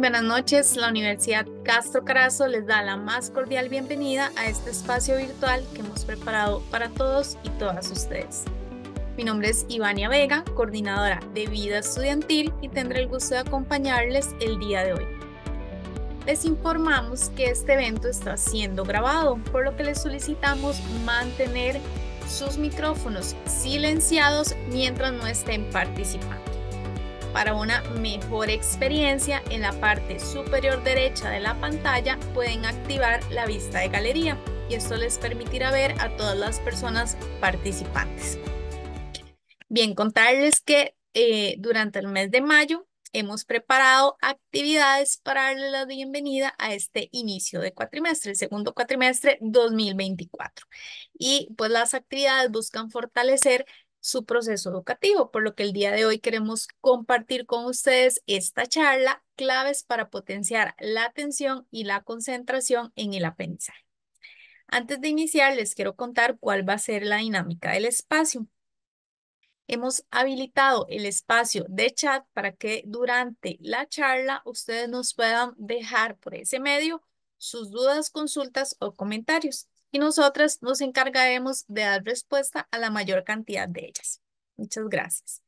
buenas noches. La Universidad Castro Carazo les da la más cordial bienvenida a este espacio virtual que hemos preparado para todos y todas ustedes. Mi nombre es Ivania Vega, coordinadora de Vida Estudiantil y tendré el gusto de acompañarles el día de hoy. Les informamos que este evento está siendo grabado, por lo que les solicitamos mantener sus micrófonos silenciados mientras no estén participando. Para una mejor experiencia, en la parte superior derecha de la pantalla pueden activar la vista de galería y esto les permitirá ver a todas las personas participantes. Bien, contarles que eh, durante el mes de mayo hemos preparado actividades para darle la bienvenida a este inicio de cuatrimestre, el segundo cuatrimestre 2024. Y pues las actividades buscan fortalecer su proceso educativo, por lo que el día de hoy queremos compartir con ustedes esta charla, claves para potenciar la atención y la concentración en el aprendizaje. Antes de iniciar, les quiero contar cuál va a ser la dinámica del espacio. Hemos habilitado el espacio de chat para que durante la charla ustedes nos puedan dejar por ese medio sus dudas, consultas o comentarios y nosotras nos encargaremos de dar respuesta a la mayor cantidad de ellas. Muchas gracias.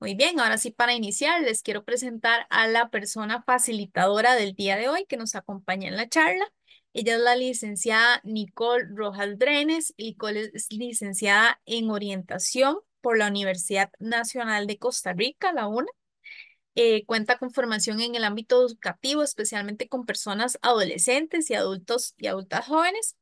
Muy bien, ahora sí para iniciar les quiero presentar a la persona facilitadora del día de hoy que nos acompaña en la charla. Ella es la licenciada Nicole Rojas Drenes. Nicole es licenciada en orientación por la Universidad Nacional de Costa Rica, la UNA. Eh, cuenta con formación en el ámbito educativo, especialmente con personas adolescentes y adultos y adultas jóvenes.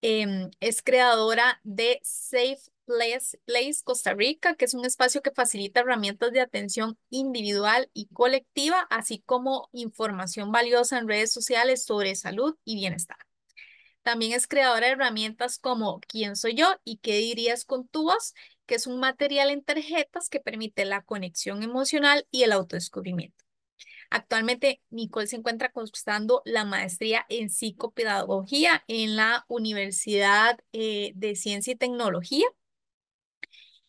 Em, es creadora de Safe Place, Place Costa Rica, que es un espacio que facilita herramientas de atención individual y colectiva, así como información valiosa en redes sociales sobre salud y bienestar. También es creadora de herramientas como ¿Quién soy yo? y ¿Qué dirías con tu voz? que es un material en tarjetas que permite la conexión emocional y el autodescubrimiento. Actualmente, Nicole se encuentra cursando la maestría en psicopedagogía en la Universidad eh, de Ciencia y Tecnología.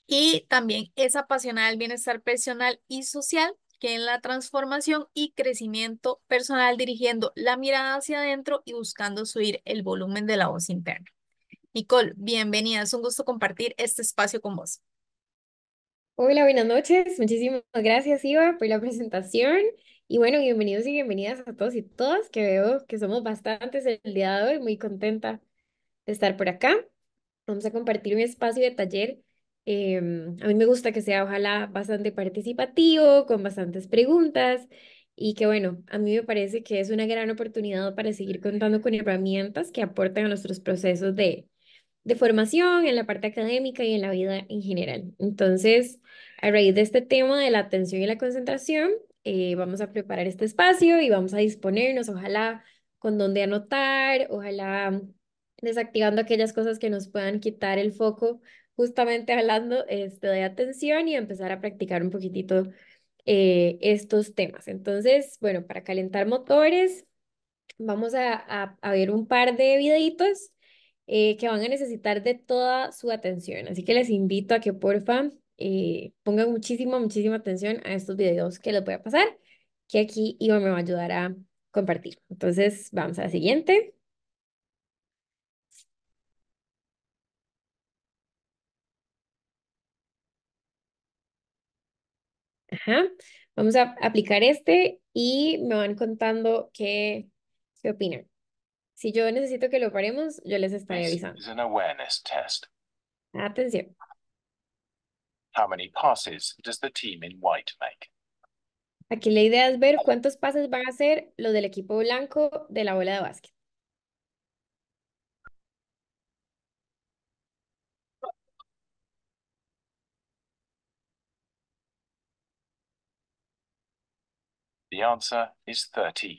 Y también es apasionada del bienestar personal y social, que en la transformación y crecimiento personal, dirigiendo la mirada hacia adentro y buscando subir el volumen de la voz interna. Nicole, bienvenida. Es un gusto compartir este espacio con vos. Hola, buenas noches. Muchísimas gracias, Iva, por la presentación y bueno, bienvenidos y bienvenidas a todos y todas, que veo que somos bastantes el día de hoy, muy contenta de estar por acá. Vamos a compartir un espacio de taller. Em, a mí me gusta que sea, ojalá, bastante participativo, con bastantes preguntas y que bueno, a mí me parece que es una gran oportunidad para seguir contando con herramientas que aportan a nuestros procesos de, de formación en la parte académica y en la vida en general. Entonces, a raíz de este tema de la atención y la concentración, eh, vamos a preparar este espacio y vamos a disponernos, ojalá con dónde anotar, ojalá mm, desactivando aquellas cosas que nos puedan quitar el foco, justamente hablando este, de atención y empezar a practicar un poquitito eh, estos temas. Entonces, bueno, para calentar motores, vamos a, ver un par de videitos eh, que van a necesitar de toda su atención. Así que les invito a que porfa eh, pongan muchísimo, muchísima atención a estos videos que les voy a pasar, que aquí Ivo me va a ayudar a compartir. Entonces, vamos a la siguiente. Ajá. Vamos a aplicar este y me van contando qué, qué opinan. Si yo necesito que lo paremos, yo les estaré avisando. Atención. How many passes does the team in white make? Aquí la idea es ver cuántos pases van a hacer los del equipo blanco de la bola de básquet. The answer is 13.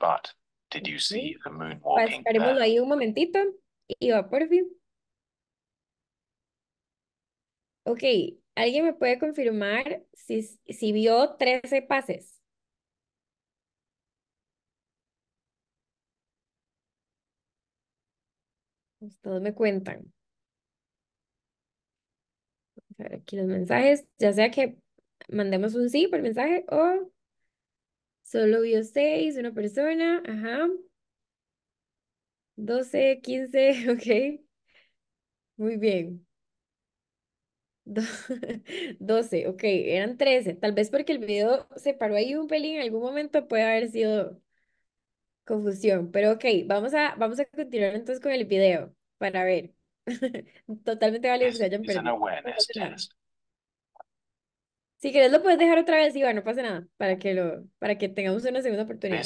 But did you see the pues, moonwalking? Parémoslo ahí un momentito y va por fin. Ok, ¿alguien me puede confirmar si, si vio 13 pases? Todos me cuentan. A ver aquí los mensajes, ya sea que mandemos un sí por mensaje o solo vio seis, una persona, ajá. 12, 15, ok. Muy bien. 12, ok, eran 13. Tal vez porque el video se paró ahí un pelín, en algún momento puede haber sido confusión. Pero ok, vamos a, vamos a continuar entonces con el video para ver. Totalmente valioso que hayan perdido. Si quieres lo puedes dejar otra vez, Iván, no pasa nada, para que lo, para que tengamos una segunda oportunidad.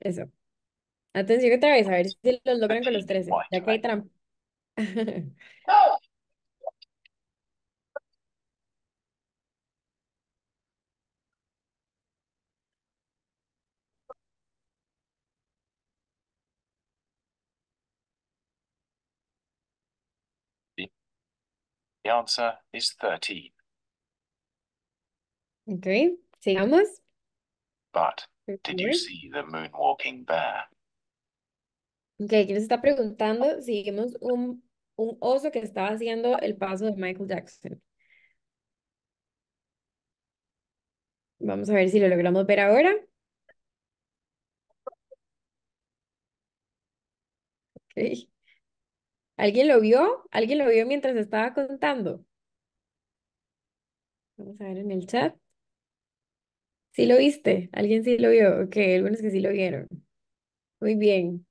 Eso. Atención otra vez, a ver si lo logran con los 13, ya que hay trampa. The answer is 13. Okay, sigamos. But did you see the moonwalking bear? Ok, aquí nos está preguntando si vimos un un oso que estaba haciendo el paso de Michael Jackson. Vamos a ver si lo logramos ver ahora. Okay. ¿Alguien lo vio? ¿Alguien lo vio mientras estaba contando? Vamos a ver en el chat. ¿Sí lo viste? ¿Alguien sí lo vio? Ok, algunos que sí lo vieron. Muy bien.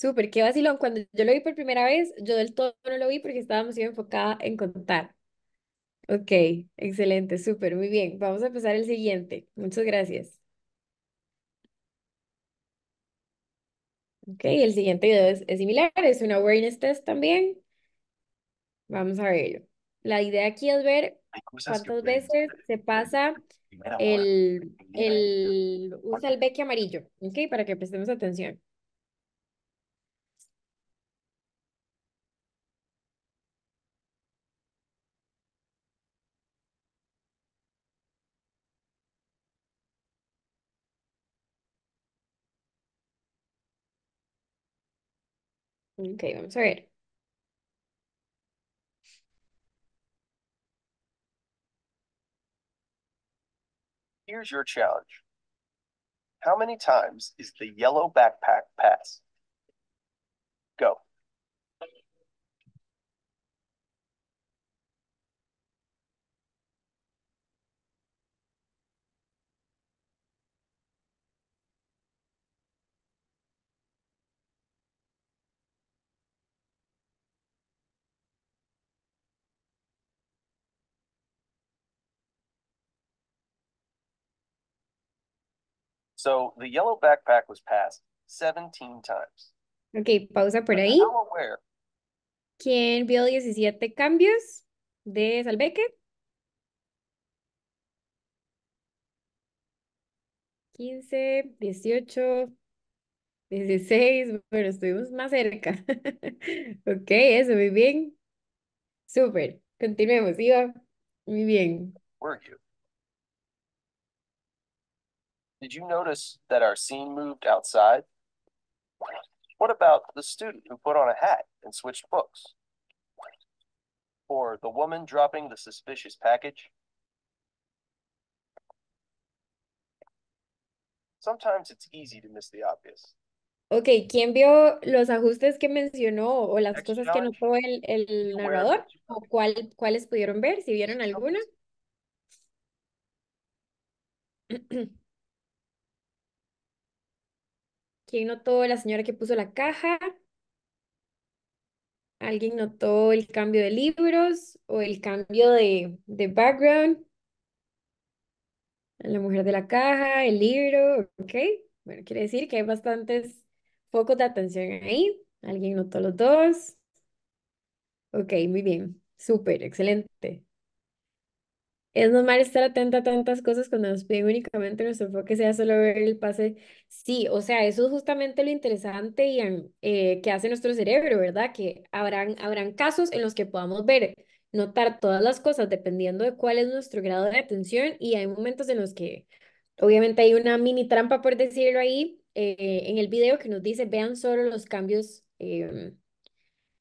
Súper, qué vacilón. Cuando yo lo vi por primera vez, yo del todo no lo vi porque estábamos muy enfocada en contar. Ok, excelente, súper, muy bien. Vamos a empezar el siguiente. Muchas gracias. Ok, el siguiente video es, similar, es un awareness test también. Vamos a verlo. La idea aquí es ver cuántas veces se pasa el, el, usa el beque amarillo, ok, para que prestemos atención. Okay, vamos a ver. Here's your challenge. How many times is the yellow backpack pass? Go. So the yellow backpack was passed 17 times. Ok, pausa por ahí. ¿Quién vio 17 cambios de Salveque? 15, 18, 16, pero estuvimos más cerca. ok, eso, muy bien. Súper, continuemos, Iba. Muy bien. Did you notice that our scene moved outside? What about the student who put on a hat and switched books? Or the woman dropping the suspicious package? Sometimes it's easy to miss the obvious. Ok, ¿quién vio los ajustes que mencionó o las Next cosas que notó el, el narrador? ¿O cuál, cuáles pudieron ver? ¿Si vieron alguna? ¿Quién notó la señora que puso la caja? ¿Alguien notó el cambio de libros o el cambio de, de background? La mujer de la caja, el libro, ok. Bueno, quiere decir que hay bastantes focos de atención ahí. ¿Alguien notó los dos? Ok, muy bien. Súper, excelente. Es normal estar atenta a tantas cosas cuando nos piden únicamente nuestro enfoque sea solo ver el pase. Sí, o sea, eso es justamente lo interesante y em, eh, que hace nuestro cerebro, ¿verdad? Que habrán, habrán casos en los que podamos ver, notar todas las cosas dependiendo de cuál es nuestro grado de atención y hay momentos en los que obviamente hay una mini trampa, por decirlo ahí, eh, en el video que nos dice vean solo los cambios em,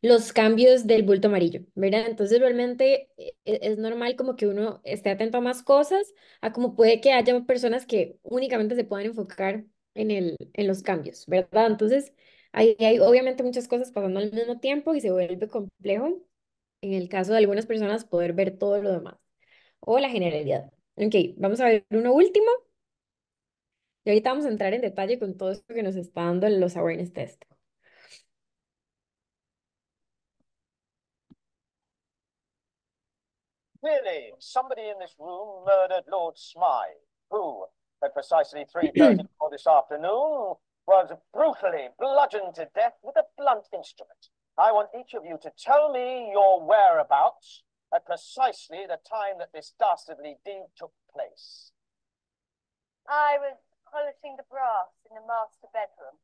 los cambios del bulto amarillo, ¿verdad? Entonces realmente eh, e, es normal como que uno esté atento a más cosas, a como puede que haya personas que únicamente se puedan enfocar en, el, en los cambios, ¿verdad? Entonces hay, hay obviamente muchas cosas pasando al mismo tiempo y se vuelve complejo en el caso de algunas personas poder ver todo lo demás o la generalidad. Ok, vamos a ver uno último. Y ahorita vamos a entrar en detalle con todo esto que nos está dando los awareness test. Clearly, somebody in this room murdered Lord Smythe, who, at precisely 3.30 this afternoon, was brutally bludgeoned to death with a blunt instrument. I want each of you to tell me your whereabouts at precisely the time that this dastardly deed took place. I was polishing the brass in the master bedroom.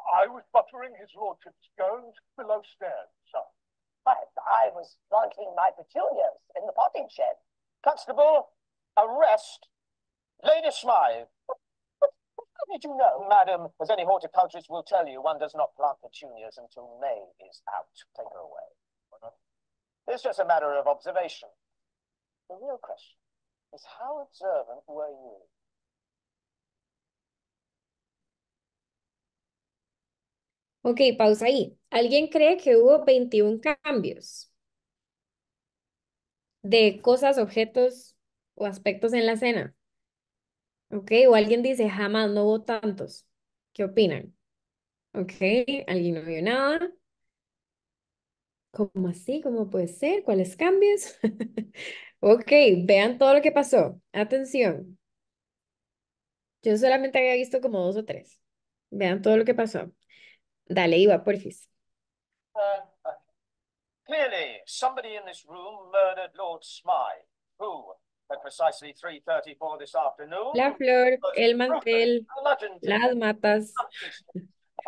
I was buttering his lordship's scones below stairs. I, I was planting my petunias in the potting shed. Constable, arrest Lady Smythe. How did you know? Madam, as any horticulturist will tell you, one does not plant petunias until May is out. Take her away. It's just a matter of observation. The real question is how observant were you? Ok, pausa ahí. ¿Alguien cree que hubo 21 cambios de cosas, objetos o aspectos en la cena? Ok, o alguien dice, jamás, no hubo tantos. ¿Qué opinan? Ok, alguien no vio nada. ¿Cómo así? ¿Cómo puede ser? ¿Cuáles cambios? ok, vean todo lo que pasó. Atención. Yo solamente había visto como dos o tres. Vean todo lo que pasó. Dale, Iba, porfis. Uh, clearly, somebody in this room murdered Lord Smythe, who, at precisely 3.34 this afternoon... La flor, el mantel, las matas.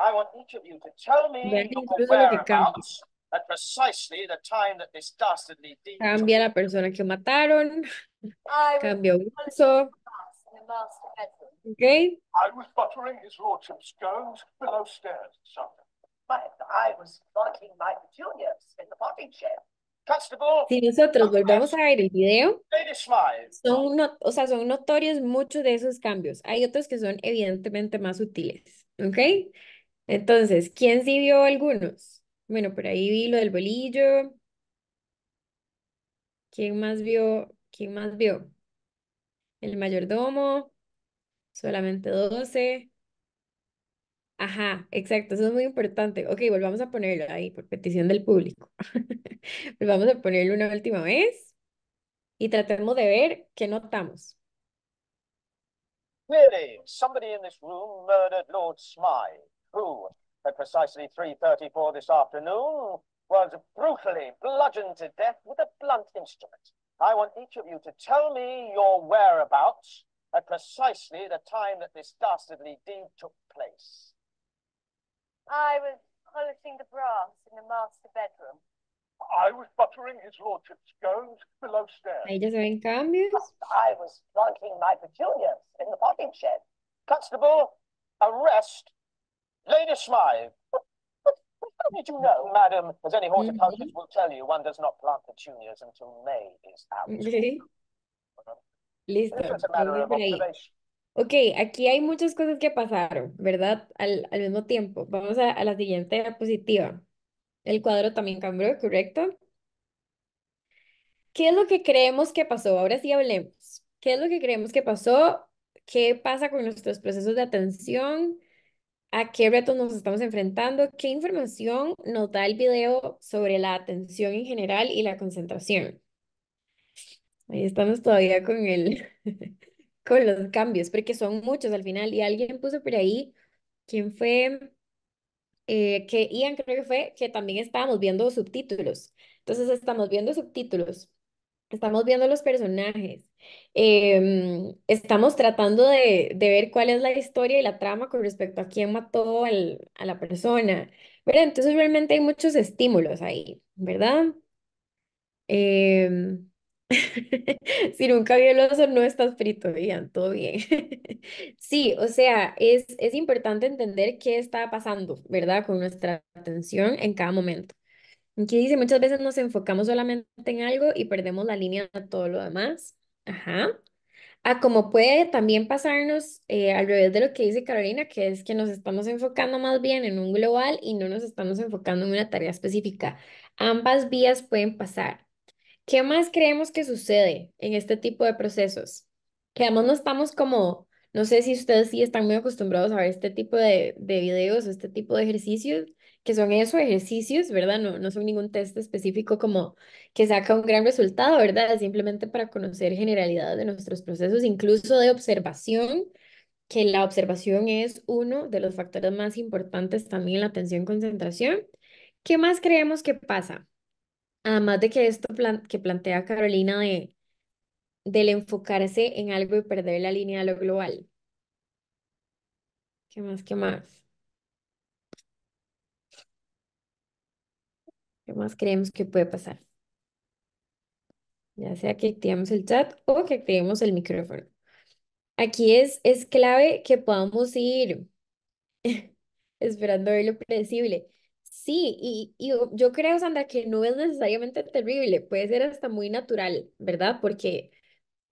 I want each of you to tell me at precisely the time that this dastardly deed... Cambia la persona que mataron, cambia uso. Okay. I was his lordship's scones below stairs, I was in the Si nosotros volvemos a ver el video, son, o son notorios muchos de esos cambios. Hay otros que son evidentemente más sutiles, ¿ok? Entonces, ¿quién sí vio algunos? Bueno, por ahí vi lo del bolillo. ¿Quién más vio? ¿Quién más vio? El mayordomo solamente 12. Ajá, exacto, eso es muy importante. Ok, volvamos a ponerlo ahí por petición del público. volvamos a ponerlo una última vez y tratemos de ver qué notamos. Really, somebody in this room murdered Lord Smythe, who, at precisely 3.34 this afternoon, was brutally bludgeoned to death with a blunt instrument. I want each of you to tell me your whereabouts at precisely the time that this dastardly deed took place. I was polishing the brass in the master bedroom. I was buttering his lordship's scones below stairs. Aí já I was planting my petunias in the potting shed. Constable, arrest Lady Smythe. How did you know, madam, as any horticulturist mm -hmm. will tell you, one does not plant petunias until May is out? Really? Listo. Ok, aquí hay muchas cosas que pasaron, ¿verdad? Al, mismo tiempo. Vamos a, a, la siguiente diapositiva. El cuadro también cambió, ¿correcto? ¿Qué es lo que creemos que pasó? Ahora sí hablemos. ¿Qué es lo que creemos que pasó? ¿Qué pasa con nuestros procesos de atención? ¿A qué retos nos estamos enfrentando? ¿Qué información nos da el video sobre la atención en general y la concentración? Ahí estamos todavía con el, con los cambios, porque son muchos al final. Y alguien puso por ahí, ¿quién fue? Eh, que Ian creo que fue, que también estábamos viendo subtítulos. Entonces estamos viendo subtítulos, estamos viendo los personajes, em, estamos tratando de, de, ver cuál es la historia y la trama con respecto a quién mató a la persona. Entonces realmente hay muchos estímulos ahí, ¿verdad? Eh, Si nunca vi el oso, no estás frito, bien, todo bien. Sí, o sea, es, es importante entender qué está pasando, ¿verdad? Con nuestra atención en cada momento. ¿qué dice, muchas veces nos enfocamos solamente en algo y perdemos la línea a todo lo demás. Ajá. A ah, como puede también pasarnos eh, al revés de lo que dice Carolina, que es que nos estamos enfocando más bien en un global y no nos estamos enfocando en una tarea específica. Ambas vías pueden pasar. ¿Qué más creemos que sucede en este tipo de procesos? Que además no estamos como, no sé si ustedes sí están muy acostumbrados a ver este tipo de, de videos o este tipo de ejercicios, que son eso ejercicios, ¿verdad? No, no son ningún test específico como que saca un gran resultado, ¿verdad? Simplemente para conocer generalidades de nuestros procesos, incluso de observación, que la observación es uno de los factores más importantes también en la atención concentración. ¿Qué más creemos que pasa? Además de que esto que plantea Carolina de, del enfocarse en algo y perder la línea a lo global. ¿Qué más? ¿Qué más? ¿Qué más creemos que puede pasar? Ya sea que activemos el chat o que activemos el micrófono. Aquí es, es clave que podamos ir esperando ver lo predecible. Sí, y, yo creo, Sandra, que no es necesariamente terrible, puede ser hasta muy natural, ¿verdad? Porque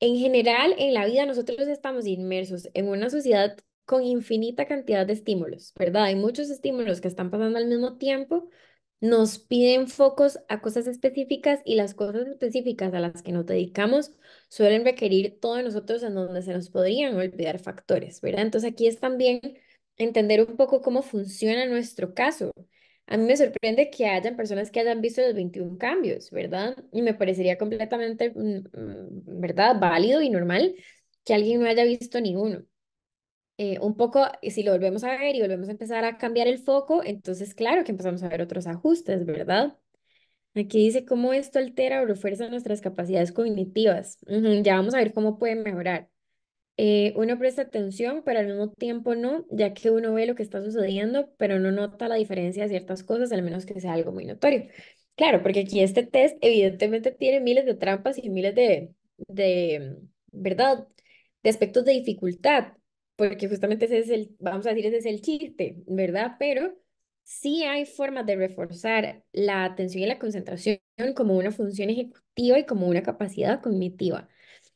en general en la vida nosotros estamos inmersos en una sociedad con infinita cantidad de estímulos, ¿verdad? Hay muchos estímulos que están pasando al mismo tiempo, nos piden focos a cosas específicas y las cosas específicas a las que nos dedicamos suelen requerir todo de nosotros en donde se nos podrían olvidar factores, ¿verdad? Entonces aquí es también entender un poco cómo funciona nuestro caso a mí me sorprende que hayan personas que hayan visto los 21 cambios, ¿verdad? Y me parecería completamente, mm, mm, ¿verdad? Válido y normal que alguien no haya visto ninguno. Eh, un poco, eh, si lo volvemos a ver y volvemos a empezar a cambiar el foco, entonces claro que empezamos a ver otros ajustes, ¿verdad? Aquí dice cómo esto altera o refuerza nuestras capacidades cognitivas. ya vamos a ver cómo puede mejorar. Eh, uno presta atención, pero al mismo tiempo no, ya que uno ve lo que está sucediendo, pero no nota la diferencia de ciertas cosas, al menos que sea algo muy notorio. Claro, porque aquí este test evidentemente tiene miles de trampas y miles de, de mm, ¿verdad? De aspectos de dificultad, porque justamente ese es el, vamos a decir, ese es el chiste, ¿verdad? Pero sí hay formas de reforzar la atención y la concentración como una función ejecutiva y como una capacidad cognitiva,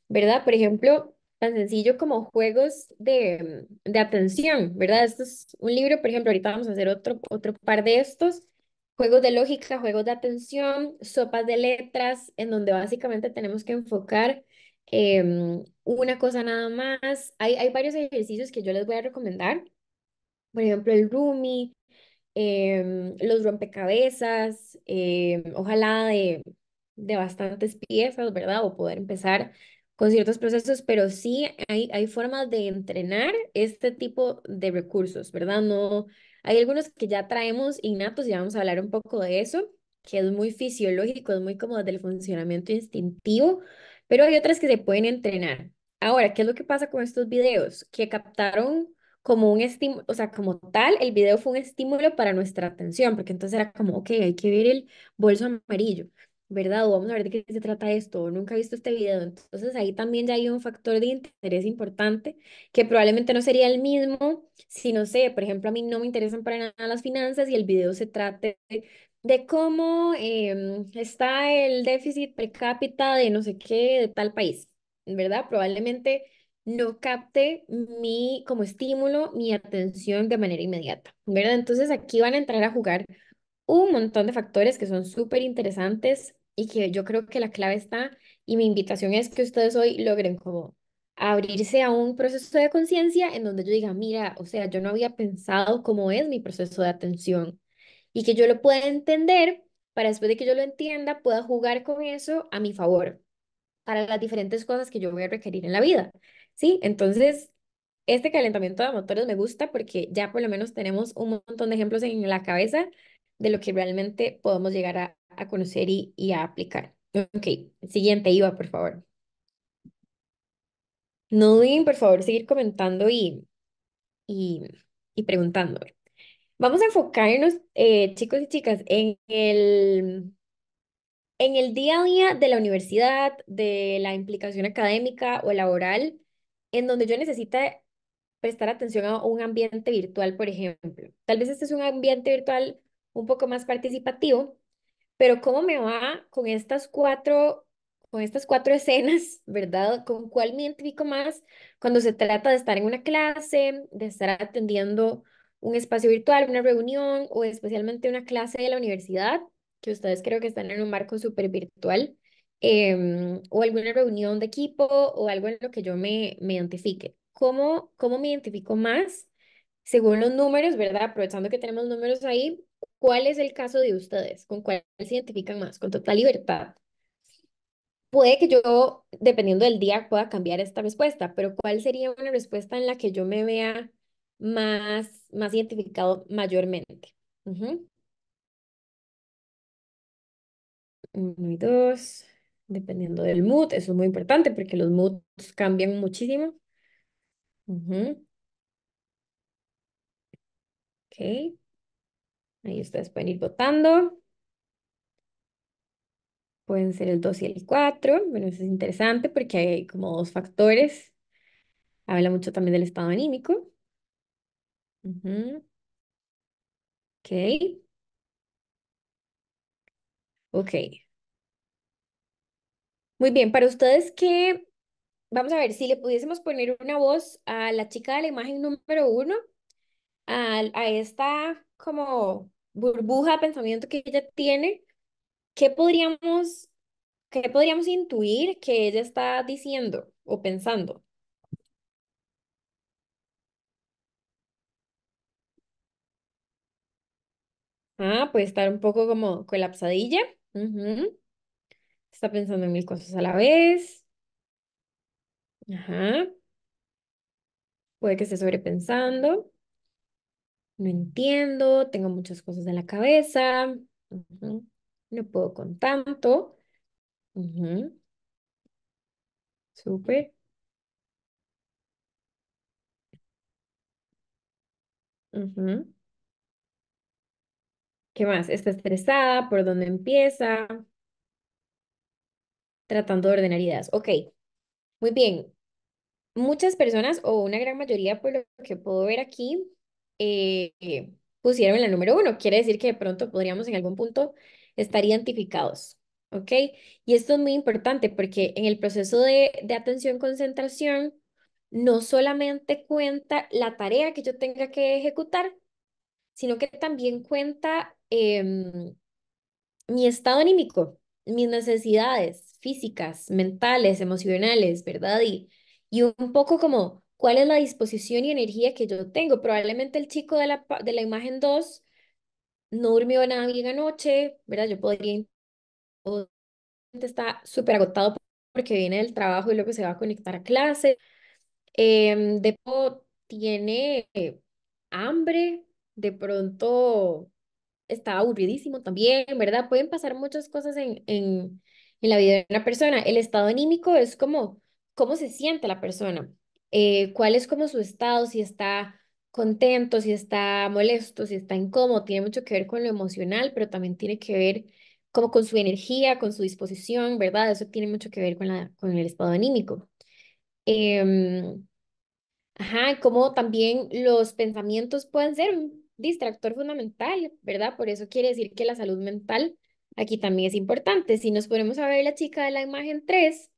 ¿verdad? Por ejemplo, tan sencillo como juegos de, atención, ¿verdad? Esto es un libro, por ejemplo, ahorita vamos a hacer otro, otro par de estos, juegos de lógica, juegos de atención, sopas de letras, en donde básicamente tenemos que enfocar em, una cosa nada más. Hay, hay varios ejercicios que yo les voy a recomendar, por ejemplo, el Rumi, em, los rompecabezas, em, ojalá de, de bastantes piezas, ¿verdad? O poder empezar con ciertos procesos, pero sí hay, hay formas de entrenar este tipo de recursos, ¿verdad? No, hay algunos que ya traemos innatos y vamos a hablar un poco de eso, que es muy fisiológico, es muy como del funcionamiento instintivo, pero hay otras que se pueden entrenar. Ahora, ¿qué es lo que pasa con estos videos? Que captaron como un estímulo, o sea, como tal, el video fue un estímulo para nuestra atención, porque entonces era como, ok, hay que ver el bolso amarillo. ¿verdad? O vamos a ver de qué se trata esto, nunca he visto este video. Entonces ahí también ya hay un factor de interés importante que probablemente no sería el mismo si, no sé, por ejemplo, a mí no me interesan para nada las finanzas y el video se trate de cómo em, está el déficit per cápita de no sé qué, de tal país, ¿verdad? Probablemente no capte mi, como estímulo, mi atención de manera inmediata, ¿verdad? Entonces aquí van a entrar a jugar un montón de factores que son súper interesantes y que yo creo que la clave está, y mi invitación es que ustedes hoy logren como abrirse a un proceso de conciencia en donde yo diga, mira, o sea, yo no había pensado cómo es mi proceso de atención y que yo lo pueda entender para después de que yo lo entienda pueda jugar con eso a mi favor para las diferentes cosas que yo voy a requerir en la vida. ¿Sí? Entonces, este calentamiento de motores me gusta porque ya por lo menos tenemos un montón de ejemplos en la cabeza de lo que realmente podemos llegar a, a conocer y, a aplicar. Ok, siguiente, Iva, por favor. No duden, por favor, seguir comentando y, y, y preguntando. Vamos a enfocarnos, eh, chicos y chicas, en el, en el día a día de la universidad, de la implicación académica o laboral, en donde yo necesita prestar atención a un ambiente virtual, por ejemplo. Tal vez este es un ambiente virtual un poco más participativo, pero ¿cómo me va con estas cuatro, con estas cuatro escenas, verdad? ¿Con cuál me identifico más cuando se trata de estar en una clase, de estar atendiendo un espacio virtual, una reunión o especialmente una clase de la universidad, que ustedes creo que están en un marco súper virtual, em, o alguna reunión de equipo o algo en lo que yo me, me identifique? ¿Cómo, ¿Cómo me identifico más? según los números, ¿verdad? Aprovechando que tenemos números ahí, ¿Cuál es el caso de ustedes? ¿Con cuál se identifican más? Con total libertad. Puede que yo, dependiendo del día, pueda cambiar esta respuesta, pero ¿cuál sería una respuesta en la que yo me vea más, más identificado mayormente? Uno y dos, dependiendo del mood, eso es muy importante porque los moods cambian muchísimo. Uh Ok. Ahí ustedes pueden ir votando. Pueden ser el 2 y el 4. Bueno, eso es interesante porque hay como dos factores. Habla mucho también del estado anímico. Ok. Ok. Muy bien, para ustedes que, vamos a ver, si le pudiésemos poner una voz a la chica de la imagen número 1 a, esta como burbuja de pensamiento que ella tiene, ¿qué podríamos, qué podríamos intuir que ella está diciendo o pensando? Ah, puede estar un poco como colapsadilla. Está pensando en mil cosas a la vez. Puede que esté sobrepensando no entiendo, tengo muchas cosas en la cabeza, no puedo con tanto. súper. ¿Qué más? Está estresada, ¿por dónde empieza? Tratando de ordenar ideas. Ok, muy bien. Muchas personas o una gran mayoría, por lo que puedo ver aquí, eh, eh, pusieron en la número uno. Quiere decir que de pronto podríamos en algún punto estar identificados. ¿Ok? Y esto es muy importante porque en el proceso de, atención-concentración no solamente cuenta la tarea que yo tenga que ejecutar, sino que también cuenta em, mi estado anímico, mis necesidades físicas, mentales, emocionales, ¿verdad? Y, y un poco como cuál es la disposición y energía que yo tengo. Probablemente el chico de la, de la imagen 2 no durmió nada bien anoche, ¿verdad? Yo podría... Está súper agotado porque viene del trabajo y luego se va a conectar a clase. Em, de pronto tiene hambre, de pronto está aburridísimo también, ¿verdad? Pueden pasar muchas cosas en, en, en la vida de una persona. El estado anímico es como cómo se siente la persona. Eh, cuál es como su estado, si está contento, si está molesto, si está incómodo, tiene mucho que ver con lo emocional, pero también tiene que ver como con su energía, con su disposición, ¿verdad? Eso tiene mucho que ver con, la, con el estado anímico. Em, ajá, como también los pensamientos pueden ser un distractor fundamental, ¿verdad? Por eso quiere decir que la salud mental aquí también es importante. Si nos ponemos a ver la chica de la imagen 3,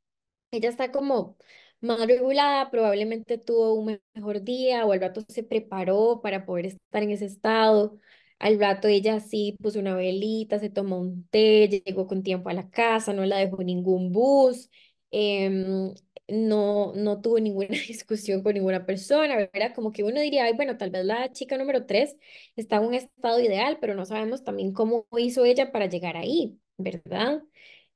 ella está como más regulada, probablemente tuvo un mejor día o al rato se preparó para poder estar en ese estado. Al rato ella sí puso una velita, se tomó un té, llegó con tiempo a la casa, no la dejó ningún bus, em, no, no tuvo ninguna discusión con ninguna persona, ¿verdad? Como que uno diría, Ay, bueno, tal vez la chica número tres está en un estado ideal, pero no sabemos también cómo hizo ella para llegar ahí, ¿verdad?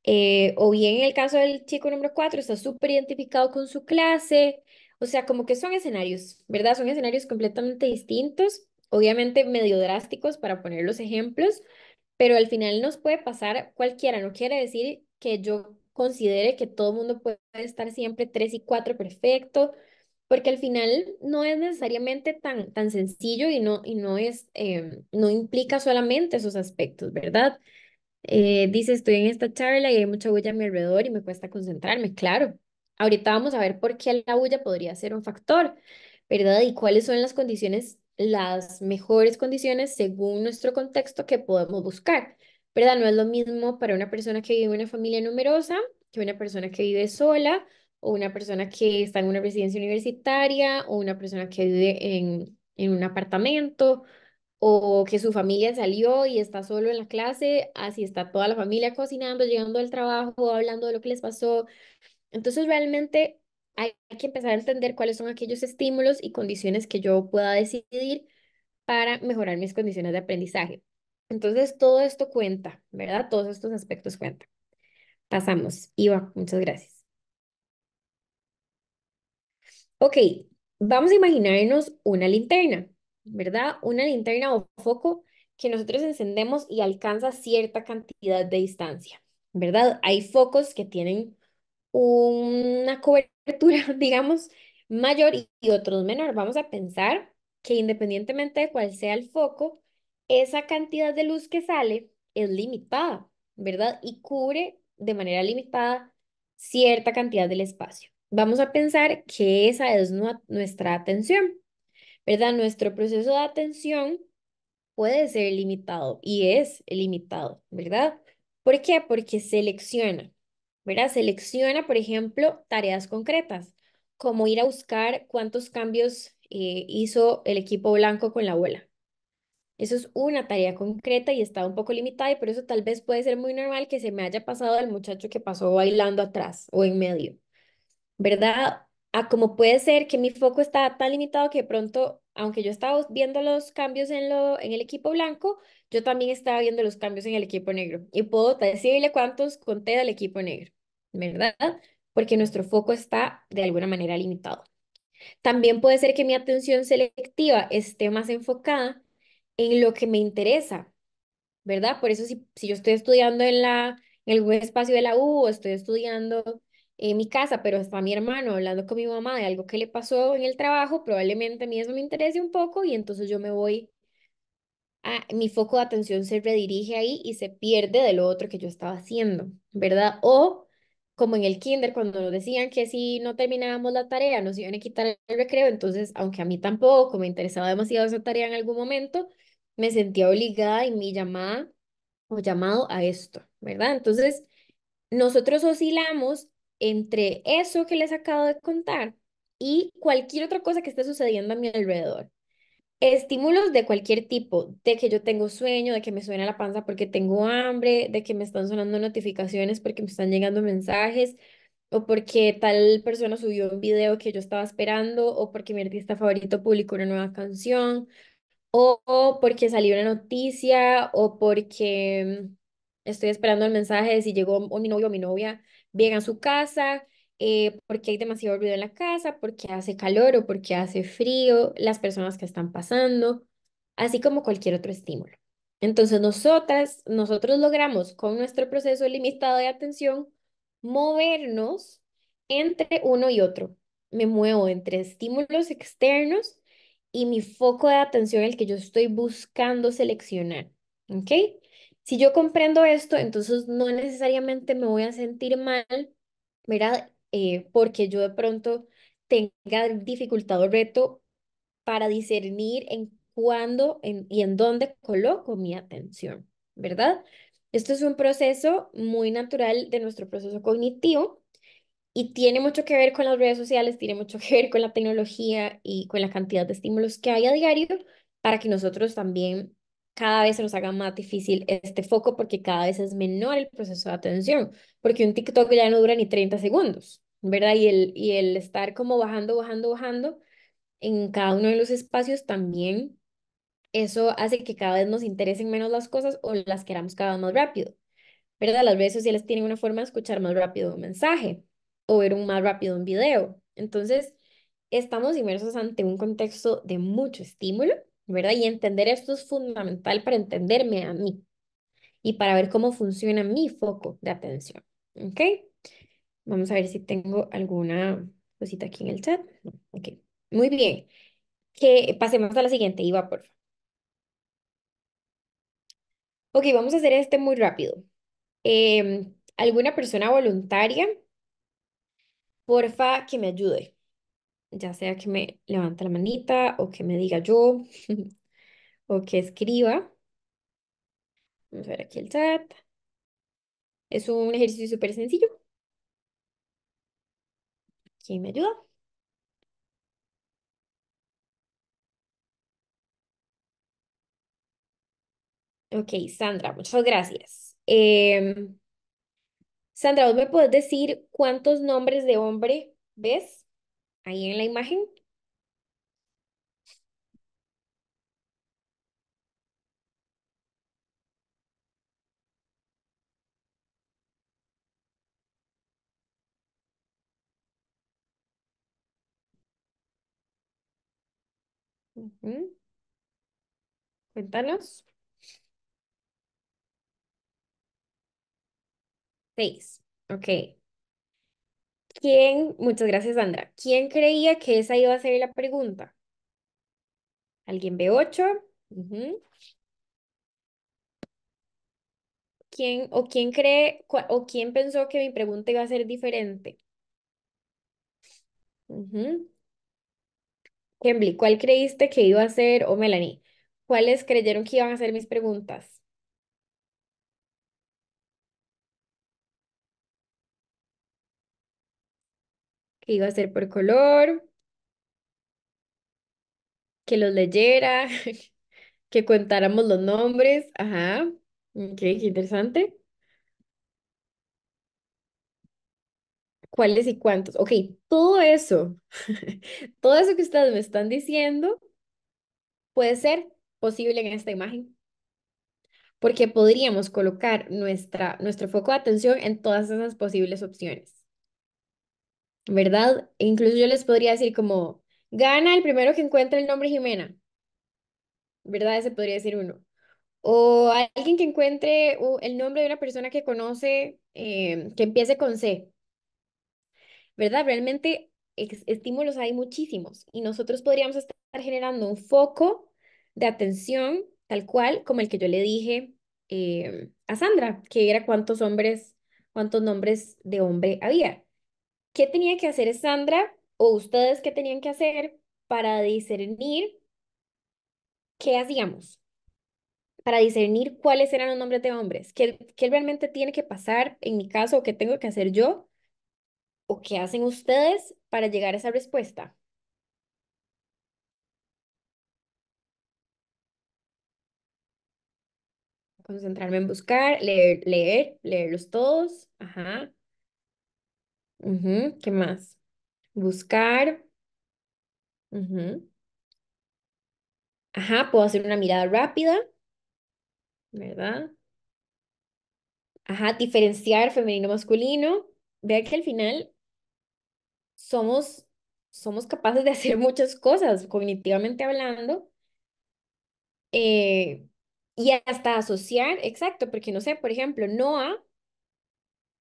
Eh, o bien en el caso del chico número 4, está súper identificado con su clase. O sea, como que son escenarios, ¿verdad? Son escenarios completamente distintos, obviamente medio drásticos para poner los ejemplos, pero al final nos puede pasar cualquiera. No quiere decir que yo considere que todo mundo puede estar siempre tres y cuatro perfecto, porque al final no es necesariamente tan, tan sencillo y no, y no, es, em, no implica solamente esos aspectos, ¿verdad? Eh, dice, estoy en esta charla y hay mucha bulla a mi alrededor y me cuesta concentrarme. Claro, ahorita vamos a ver por qué la bulla podría ser un factor, ¿verdad? Y cuáles son las condiciones, las mejores condiciones según nuestro contexto que podemos buscar, ¿verdad? No es lo mismo para una persona que vive en una familia numerosa que una persona que vive sola o una persona que está en una residencia universitaria o una persona que vive en, en un apartamento o que su familia salió y está solo en la clase, así está toda la familia cocinando, llegando al trabajo, hablando de lo que les pasó. Entonces realmente hay que empezar a entender cuáles son aquellos estímulos y condiciones que yo pueda decidir para mejorar mis condiciones de aprendizaje. Entonces todo esto cuenta, ¿verdad? Todos estos aspectos cuentan. Pasamos. Iva, muchas gracias. Ok, vamos a imaginarnos una linterna. ¿verdad? Una linterna o foco que nosotros encendemos y alcanza cierta cantidad de distancia, ¿verdad? Hay focos que tienen una cobertura, digamos, mayor y otros menor. Vamos a pensar que independientemente de cuál sea el foco, esa cantidad de luz que sale es limitada, ¿verdad? Y cubre de manera limitada cierta cantidad del espacio. Vamos a pensar que esa es nuestra atención. ¿verdad? Nuestro proceso de atención puede ser limitado y es limitado, ¿verdad? ¿Por qué? Porque selecciona, ¿verdad? Selecciona, por ejemplo, tareas concretas, como ir a buscar cuántos cambios eh, hizo el equipo blanco con la abuela. Eso es una tarea concreta y está un poco limitada y por eso tal vez puede ser muy normal que se me haya pasado al muchacho que pasó bailando atrás o en medio, ¿verdad? a ah, como puede ser que mi foco está tan limitado que pronto, aunque yo estaba viendo los cambios en, lo, en el equipo blanco, yo también estaba viendo los cambios en el equipo negro. Y puedo decirle cuántos conté del equipo negro, ¿verdad? Porque nuestro foco está de alguna manera limitado. También puede ser que mi atención selectiva esté más enfocada en lo que me interesa, ¿verdad? Por eso si, si yo estoy estudiando en, la, en algún espacio de la U o estoy estudiando en mi casa, pero está mi hermano hablando con mi mamá de algo que le pasó en el trabajo, probablemente a mí eso me interese un poco y entonces yo me voy a mi foco de atención se redirige ahí y se pierde de lo otro que yo estaba haciendo, ¿verdad? O como en el kinder, cuando nos decían que si no terminábamos la tarea nos iban a quitar el recreo, entonces, aunque a mí tampoco me interesaba demasiado esa tarea en algún momento, me sentía obligada y mi llamada o llamado a esto, ¿verdad? Entonces, nosotros oscilamos entre eso que les acabo de contar y cualquier otra cosa que esté sucediendo a mi alrededor. Estímulos de cualquier tipo, de que yo tengo sueño, de que me suena la panza porque tengo hambre, de que me están sonando notificaciones porque me están llegando mensajes, o porque tal persona subió un video que yo estaba esperando, o porque mi artista favorito publicó una nueva canción, o, porque salió una noticia, o porque mm, estoy esperando el mensaje de si llegó mi novio o mi novia Viene a su casa, eh, porque hay demasiado ruido en la casa, porque hace calor o porque hace frío, las personas que están pasando, así como cualquier otro estímulo. Entonces, nosotras, nosotros logramos con nuestro proceso limitado de atención movernos entre uno y otro. Me muevo entre estímulos externos y mi foco de atención, el que yo estoy buscando seleccionar. ¿Ok? si yo comprendo esto, entonces no necesariamente me voy a sentir mal, ¿verdad? Eh, porque yo de pronto tenga dificultad o reto para discernir en cuándo y en dónde coloco mi atención, ¿verdad? Esto es un proceso muy natural de nuestro proceso cognitivo y tiene mucho que ver con las redes sociales, tiene mucho que ver con la tecnología y con la cantidad de estímulos que hay a diario para que nosotros también cada vez se nos haga más difícil este foco porque cada vez es menor el proceso de atención, porque un TikTok ya no dura ni 30 segundos, ¿verdad? Y el, y el estar como bajando, bajando, bajando en cada uno de los espacios también, eso hace que cada vez nos interesen menos las cosas o las queramos cada vez más rápido, ¿verdad? Las redes sociales tienen una forma de escuchar más rápido un mensaje o ver un más rápido un video. Entonces, estamos inmersos ante un contexto de mucho estímulo ¿verdad? Y entender esto es fundamental para entenderme a mí y para ver cómo funciona mi foco de atención, ¿ok? Vamos a ver si tengo alguna cosita aquí en el chat. Ok, muy bien. Que pasemos a la siguiente, Iba, por favor. Ok, vamos a hacer este muy rápido. Em, ¿Alguna persona voluntaria? Porfa, que me ayude ya sea que me levante la manita o que me diga yo o que escriba. Vamos a ver aquí el chat. Es un ejercicio súper sencillo. ¿Quién me ayuda? Ok, Sandra, muchas gracias. Em, Sandra, ¿vos me podés decir cuántos nombres de hombre ves? ahí en la imagen. Cuéntanos. Seis. Ok. ¿Quién, muchas gracias Sandra, ¿quién creía que esa iba a ser la pregunta? ¿Alguien ve 8? ¿Quién o quién cree o quién pensó que mi pregunta iba a ser diferente? ¿cuál creíste que iba a ser, o Melanie, cuáles creyeron que iban a ser mis preguntas? que iba a ser por color, que los leyera, que contáramos los nombres. Ajá, ok, qué interesante. ¿Cuáles y cuántos? Ok, todo eso, todo eso que ustedes me están diciendo puede ser posible en esta imagen. Porque podríamos colocar nuestra, nuestro foco de atención en todas esas posibles opciones. ¿verdad? E incluso yo les podría decir como, gana el primero que encuentre el nombre Jimena, ¿verdad? Ese podría ser uno. O alguien que encuentre el nombre de una persona que conoce, eh, que empiece con C, ¿verdad? Realmente estímulos hay muchísimos y nosotros podríamos estar generando un foco de atención tal cual como el que yo le dije eh, a Sandra, que era cuántos hombres, cuántos nombres de hombre había. ¿Qué tenía que hacer Sandra o ustedes qué tenían que hacer para discernir qué hacíamos? Para discernir cuáles eran los nombres de hombres. ¿Qué, qué realmente tiene que pasar en mi caso o qué tengo que hacer yo? ¿O qué hacen ustedes para llegar a esa respuesta? concentrarme en buscar, leer, leer, leerlos todos, ajá, ¿Qué más? Buscar. Ajá, puedo hacer una mirada rápida, ¿verdad? Ajá, diferenciar femenino masculino. Vea que al final somos, somos capaces de hacer muchas cosas, cognitivamente hablando, eh, y hasta asociar, exacto, porque no sé, por ejemplo, Noah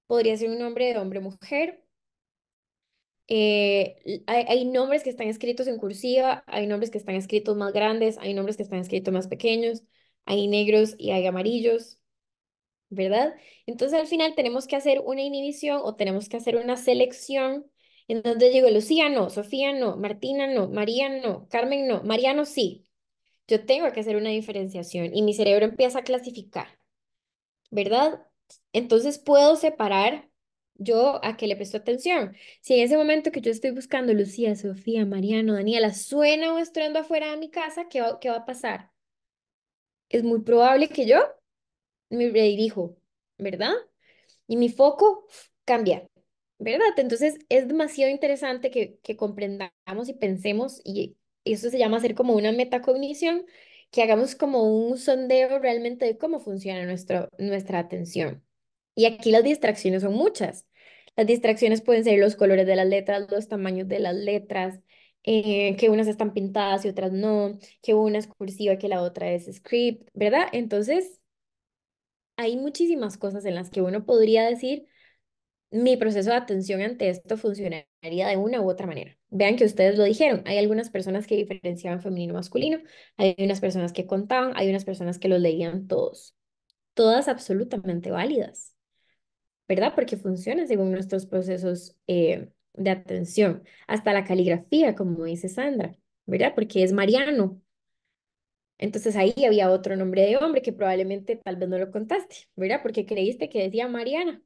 podría ser un nombre de hombre-mujer, eh, hay, nombres que están escritos en cursiva, hay nombres que están escritos más grandes, hay nombres que están escritos más pequeños, hay negros y hay amarillos, ¿verdad? Entonces al final tenemos que hacer una inhibición o tenemos que hacer una selección en donde digo, Lucía no, Sofía no, Martina no, María no, Carmen no, Mariano sí. Yo tengo que hacer una diferenciación y mi cerebro empieza a clasificar, ¿verdad? Entonces puedo separar yo a qué le presto atención. Si en ese momento que yo estoy buscando Lucía, Sofía, Mariano, Daniela, suena un estruendo afuera de mi casa, ¿qué va, a pasar? Es muy probable que yo me redirijo, ¿verdad? Y mi foco cambia, ¿verdad? Entonces es demasiado interesante que, que comprendamos y pensemos, y eso se llama hacer como una metacognición, que hagamos como un sondeo realmente de cómo funciona nuestro, nuestra atención. Y aquí las distracciones son muchas. Las distracciones pueden ser los colores de las letras, los tamaños de las letras, eh, que unas están pintadas y otras no, que una es cursiva, y que la otra es script, ¿verdad? Entonces, hay muchísimas cosas en las que uno podría decir, mi proceso de atención ante esto funcionaría de una u otra manera. Vean que ustedes lo dijeron, hay algunas personas que diferenciaban femenino masculino, hay unas personas que contaban, hay unas personas que los leían todos. Todas absolutamente válidas. ¿verdad? Porque funciona según nuestros procesos eh, de atención. Hasta la caligrafía, como dice Sandra, ¿verdad? Porque es Mariano. Entonces ahí había otro nombre de hombre que probablemente tal vez no lo contaste, ¿verdad? Porque creíste que decía Mariana.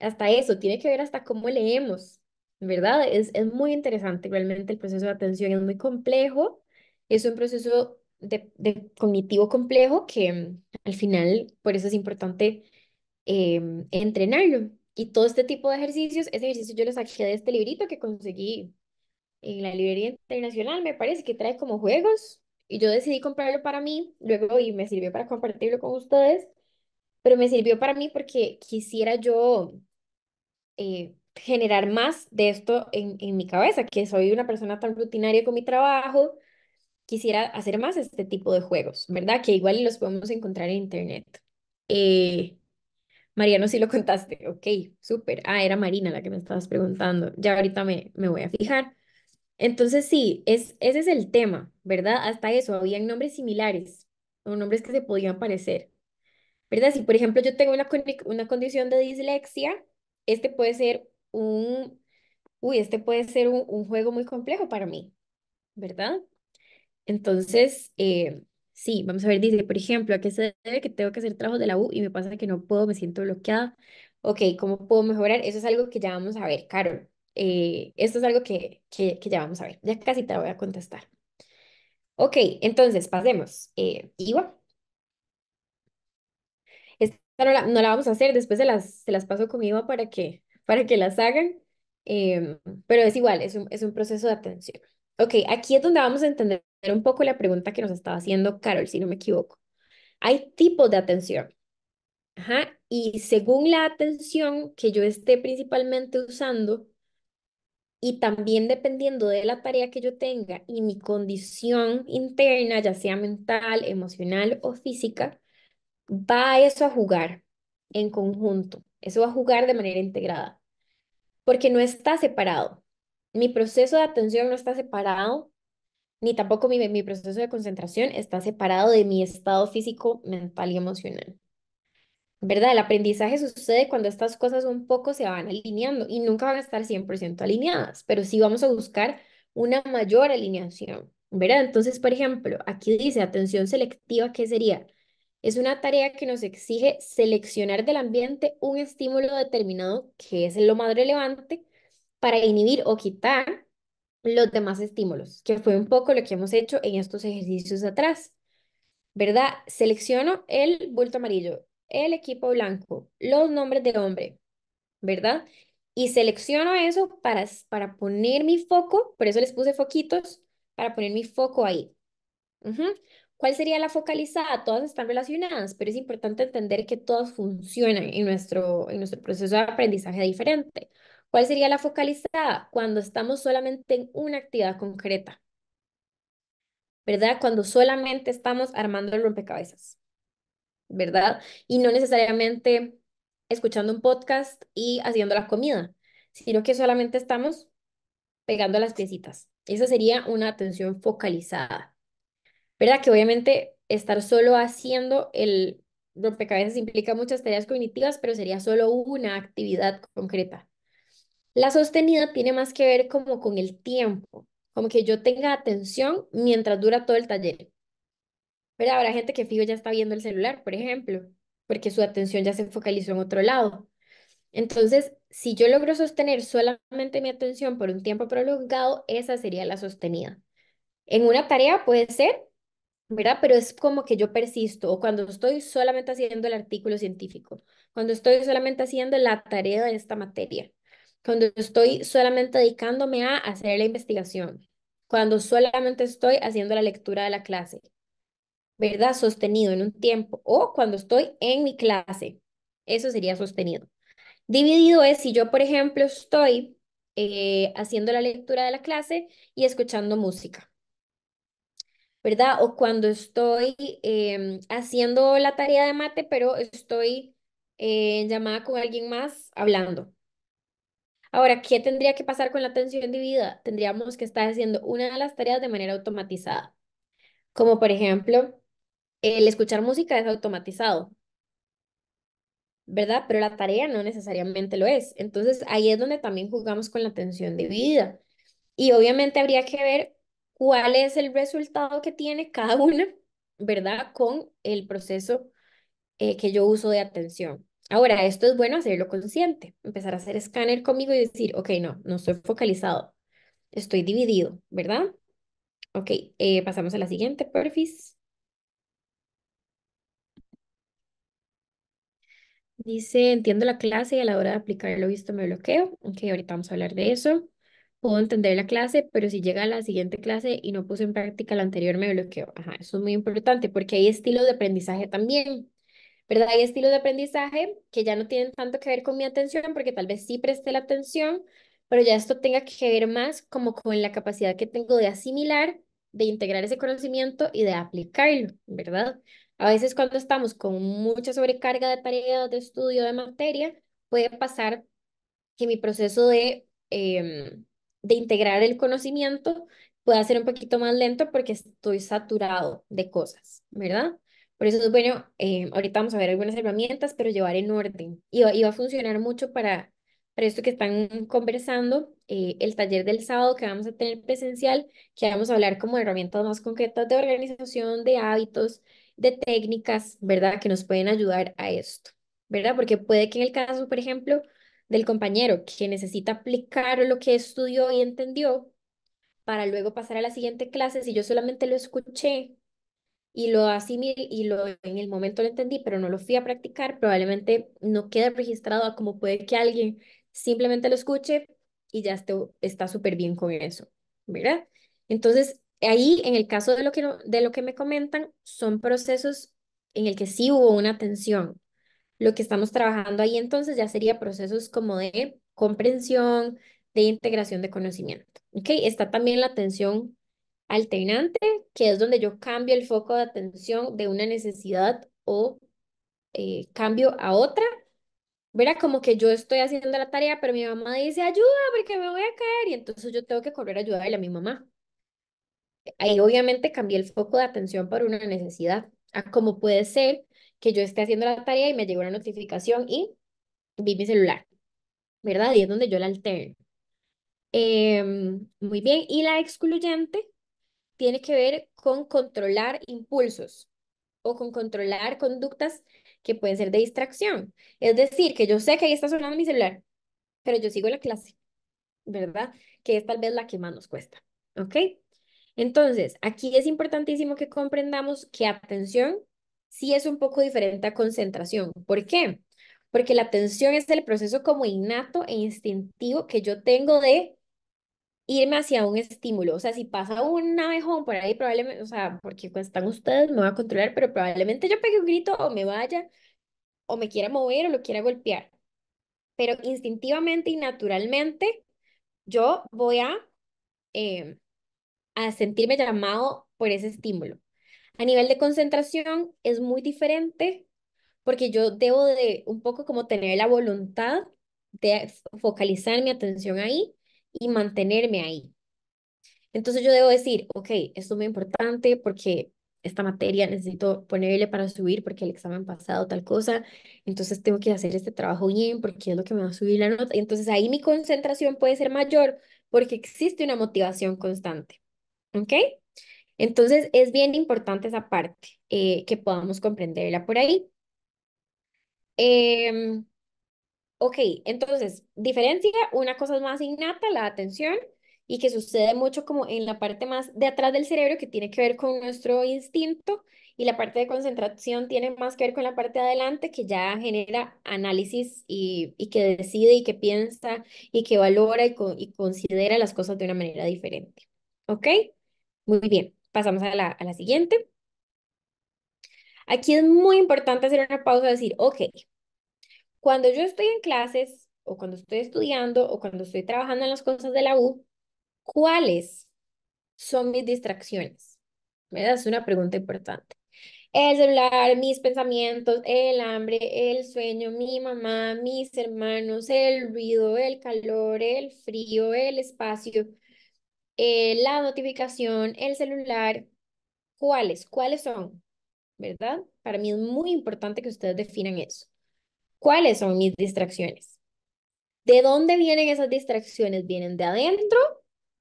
Hasta eso, tiene que ver hasta cómo leemos, ¿verdad? Es, es muy interesante, realmente el proceso de atención es muy complejo, es un proceso de, de cognitivo complejo que mm, al final, por eso es importante Em, entrenarlo. Y todo este tipo de ejercicios, ese ejercicio yo lo saqué de este librito que conseguí en la librería internacional, me parece que trae como juegos. Y yo decidí comprarlo para mí, luego y me sirvió para compartirlo con ustedes, pero me sirvió para mí porque quisiera yo eh, generar más de esto en, en mi cabeza, que soy una persona tan rutinaria con mi trabajo, quisiera hacer más este tipo de juegos, ¿verdad? Que igual los podemos encontrar en internet. Eh, Mariano, sí lo contaste. Ok, súper. Ah, era Marina la que me estabas preguntando. Ya ahorita me, me voy a fijar. Entonces, sí, es, ese es el tema, ¿verdad? Hasta eso, habían nombres similares o nombres que se podían parecer, ¿verdad? Si, por ejemplo, yo tengo una, condición de dislexia, este puede ser un, uy, este puede ser un, juego muy complejo para mí, ¿verdad? Entonces, eh, Sí, vamos a ver, dice, por ejemplo, ¿a qué se debe que tengo que hacer trabajo de la U y me pasa que no puedo, me siento bloqueada? Ok, ¿cómo puedo mejorar? Eso es algo que ya vamos a ver, Carol. Eh, esto es algo que, que, ya vamos a ver. Ya casi te lo voy a contestar. Ok, entonces pasemos. Eh, Esta no la, no vamos a hacer, después se las, las paso con IVA para que, para que las hagan. Em, pero es igual, es un, es un proceso de atención. Ok, aquí es donde vamos a entender un poco la pregunta que nos estaba haciendo Carol, si no me equivoco. Hay tipos de atención. Ajá. Y según la atención que yo esté principalmente usando y también dependiendo de la tarea que yo tenga y mi condición interna, ya sea mental, emocional o física, va eso a jugar en conjunto. Eso va a jugar de manera integrada. Porque no está separado mi proceso de atención no está separado, ni tampoco mi, mi proceso de concentración está separado de mi estado físico, mental y emocional. ¿Verdad? El aprendizaje sucede cuando estas cosas un poco se van alineando y nunca van a estar 100% alineadas, pero sí vamos a buscar una mayor alineación, ¿verdad? Entonces, por ejemplo, aquí dice atención selectiva, ¿qué sería? Es una tarea que nos exige seleccionar del ambiente un estímulo determinado que es lo más relevante para inhibir o quitar los demás estímulos, que fue un poco lo que hemos hecho en estos ejercicios atrás. ¿Verdad? Selecciono el bulto amarillo, el equipo blanco, los nombres de hombre, ¿verdad? Y selecciono eso para, para poner mi foco, por eso les puse foquitos, para poner mi foco ahí. ¿Cuál sería la focalizada? Todas están relacionadas, pero es importante entender que todas funcionan en nuestro, en nuestro proceso de aprendizaje diferente. ¿Cuál sería la focalizada? Cuando estamos solamente en una actividad concreta. ¿Verdad? Cuando solamente estamos armando el rompecabezas. ¿Verdad? Y no necesariamente escuchando un podcast y haciendo la comida, sino que solamente estamos pegando las piecitas. Esa sería una atención focalizada. ¿Verdad? Que obviamente estar solo haciendo el rompecabezas implica muchas tareas cognitivas, pero sería solo una actividad concreta. La sostenida tiene más que ver como con el tiempo, como que yo tenga atención mientras dura todo el taller. Pero habrá gente que fijo ya está viendo el celular, por ejemplo, porque su atención ya se focalizó en otro lado. Entonces, si yo logro sostener solamente mi atención por un tiempo prolongado, esa sería la sostenida. En una tarea puede ser, ¿verdad? Pero es como que yo persisto, o cuando estoy solamente haciendo el artículo científico, cuando estoy solamente haciendo la tarea de esta materia cuando estoy solamente dedicándome a hacer la investigación, cuando solamente estoy haciendo la lectura de la clase, ¿verdad? Sostenido en un tiempo o cuando estoy en mi clase. Eso sería sostenido. Dividido es si yo, por ejemplo, estoy eh, haciendo la lectura de la clase y escuchando música, ¿verdad? O cuando estoy em, haciendo la tarea de mate, pero estoy en eh, llamada con alguien más hablando, Ahora, ¿qué tendría que pasar con la atención dividida? Tendríamos que estar haciendo una de las tareas de manera automatizada. Como por ejemplo, el escuchar música es automatizado, ¿verdad? Pero la tarea no necesariamente lo es. Entonces, ahí es donde también jugamos con la atención dividida. Y obviamente habría que ver cuál es el resultado que tiene cada una, ¿verdad? Con el proceso eh, que yo uso de atención. Ahora, esto es bueno hacerlo consciente, empezar a hacer escáner conmigo y decir, ok, no, no estoy focalizado, estoy dividido, ¿verdad? Ok, eh, pasamos a la siguiente, Perfis. Dice, entiendo la clase y a la hora de aplicar lo visto me bloqueo. Ok, ahorita vamos a hablar de eso. Puedo entender la clase, pero si llega a la siguiente clase y no puse en práctica la anterior, me bloqueo. Ajá, eso es muy importante porque hay estilos de aprendizaje también. ¿verdad? Hay estilos de aprendizaje que ya no tienen tanto que ver con mi atención, porque tal vez sí preste la atención, pero ya esto tenga que ver más como con la capacidad que tengo de asimilar, de integrar ese conocimiento y de aplicarlo, ¿verdad? A veces cuando estamos con mucha sobrecarga de tareas, de estudio, de materia, puede pasar que mi proceso de, em, de integrar el conocimiento pueda ser un poquito más lento porque estoy saturado de cosas, ¿verdad? Por eso es bueno, eh, ahorita vamos a ver algunas herramientas, pero llevar en orden. Y, va a funcionar mucho para, para esto que están conversando, eh, el taller del sábado que vamos a tener presencial, que vamos a hablar como herramientas más concretas de organización, de hábitos, de técnicas, ¿verdad? Que nos pueden ayudar a esto, ¿verdad? Porque puede que en el caso, por ejemplo, del compañero que necesita aplicar lo que estudió y entendió para luego pasar a la siguiente clase, si yo solamente lo escuché y lo asimilé y lo en el momento lo entendí, pero no lo fui a practicar, probablemente no quede registrado como puede que alguien simplemente lo escuche y ya esté, está súper bien con eso, ¿verdad? Entonces, ahí en el caso de lo que, de lo que me comentan, son procesos en el que sí hubo una atención Lo que estamos trabajando ahí entonces ya sería procesos como de comprensión, de integración de conocimiento. ¿ok? Está también la tensión alternante, que es donde yo cambio el foco de atención de una necesidad o eh, cambio a otra. Verá, como que yo estoy haciendo la tarea, pero mi mamá dice, ayuda, porque me voy a caer, y entonces yo tengo que correr a ayudarle a mi mamá. Ahí obviamente cambié el foco de atención por una necesidad, a como puede ser que yo esté haciendo la tarea y me llegó una notificación y vi mi celular, ¿verdad? Y es donde yo la alterno. Em, muy bien, y la excluyente tiene que ver con controlar impulsos o con controlar conductas que pueden ser de distracción. Es decir, que yo sé que ahí está sonando mi celular, pero yo sigo la clase, ¿verdad? Que es tal vez la que más nos cuesta, ¿ok? Entonces, aquí es importantísimo que comprendamos que atención sí es un poco diferente a concentración. ¿Por qué? Porque la atención es el proceso como innato e instintivo que yo tengo de irme hacia un estímulo. O sea, si pasa un abejón por ahí, probablemente, o sea, porque pues, están ustedes, me va a controlar, pero probablemente yo pegue un grito o me vaya, o me quiera mover o lo quiera golpear. Pero instintivamente y naturalmente, yo voy a, eh, a sentirme llamado por ese estímulo. A nivel de concentración es muy diferente porque yo debo de un poco como tener la voluntad de focalizar mi atención ahí y mantenerme ahí. Entonces yo debo decir, ok, esto es muy importante porque esta materia necesito ponerle para subir porque el examen pasado tal cosa, entonces tengo que hacer este trabajo bien porque es lo que me va a subir la nota. entonces ahí mi concentración puede ser mayor porque existe una motivación constante. ¿Ok? Entonces es bien importante esa parte eh, que podamos comprenderla por ahí. Eh, Ok, entonces, diferencia, una cosa es más innata, la atención, y que sucede mucho como en la parte más de atrás del cerebro, que tiene que ver con nuestro instinto, y la parte de concentración tiene más que ver con la parte de adelante, que ya genera análisis y, que decide y que piensa y que valora y, considera las cosas de una manera diferente. ¿Ok? Muy bien, pasamos a la, a la siguiente. Aquí es muy importante hacer una pausa y decir, ok, cuando yo estoy en clases o cuando estoy estudiando o cuando estoy trabajando en las cosas de la U, ¿cuáles son mis distracciones? Me das una pregunta importante. El celular, mis pensamientos, el hambre, el sueño, mi mamá, mis hermanos, el ruido, el calor, el frío, el espacio, eh, la notificación, el celular. ¿Cuáles? ¿Cuáles son? ¿Verdad? Para mí es muy importante que ustedes definan eso. ¿Cuáles son mis distracciones? ¿De dónde vienen esas distracciones? ¿Vienen de adentro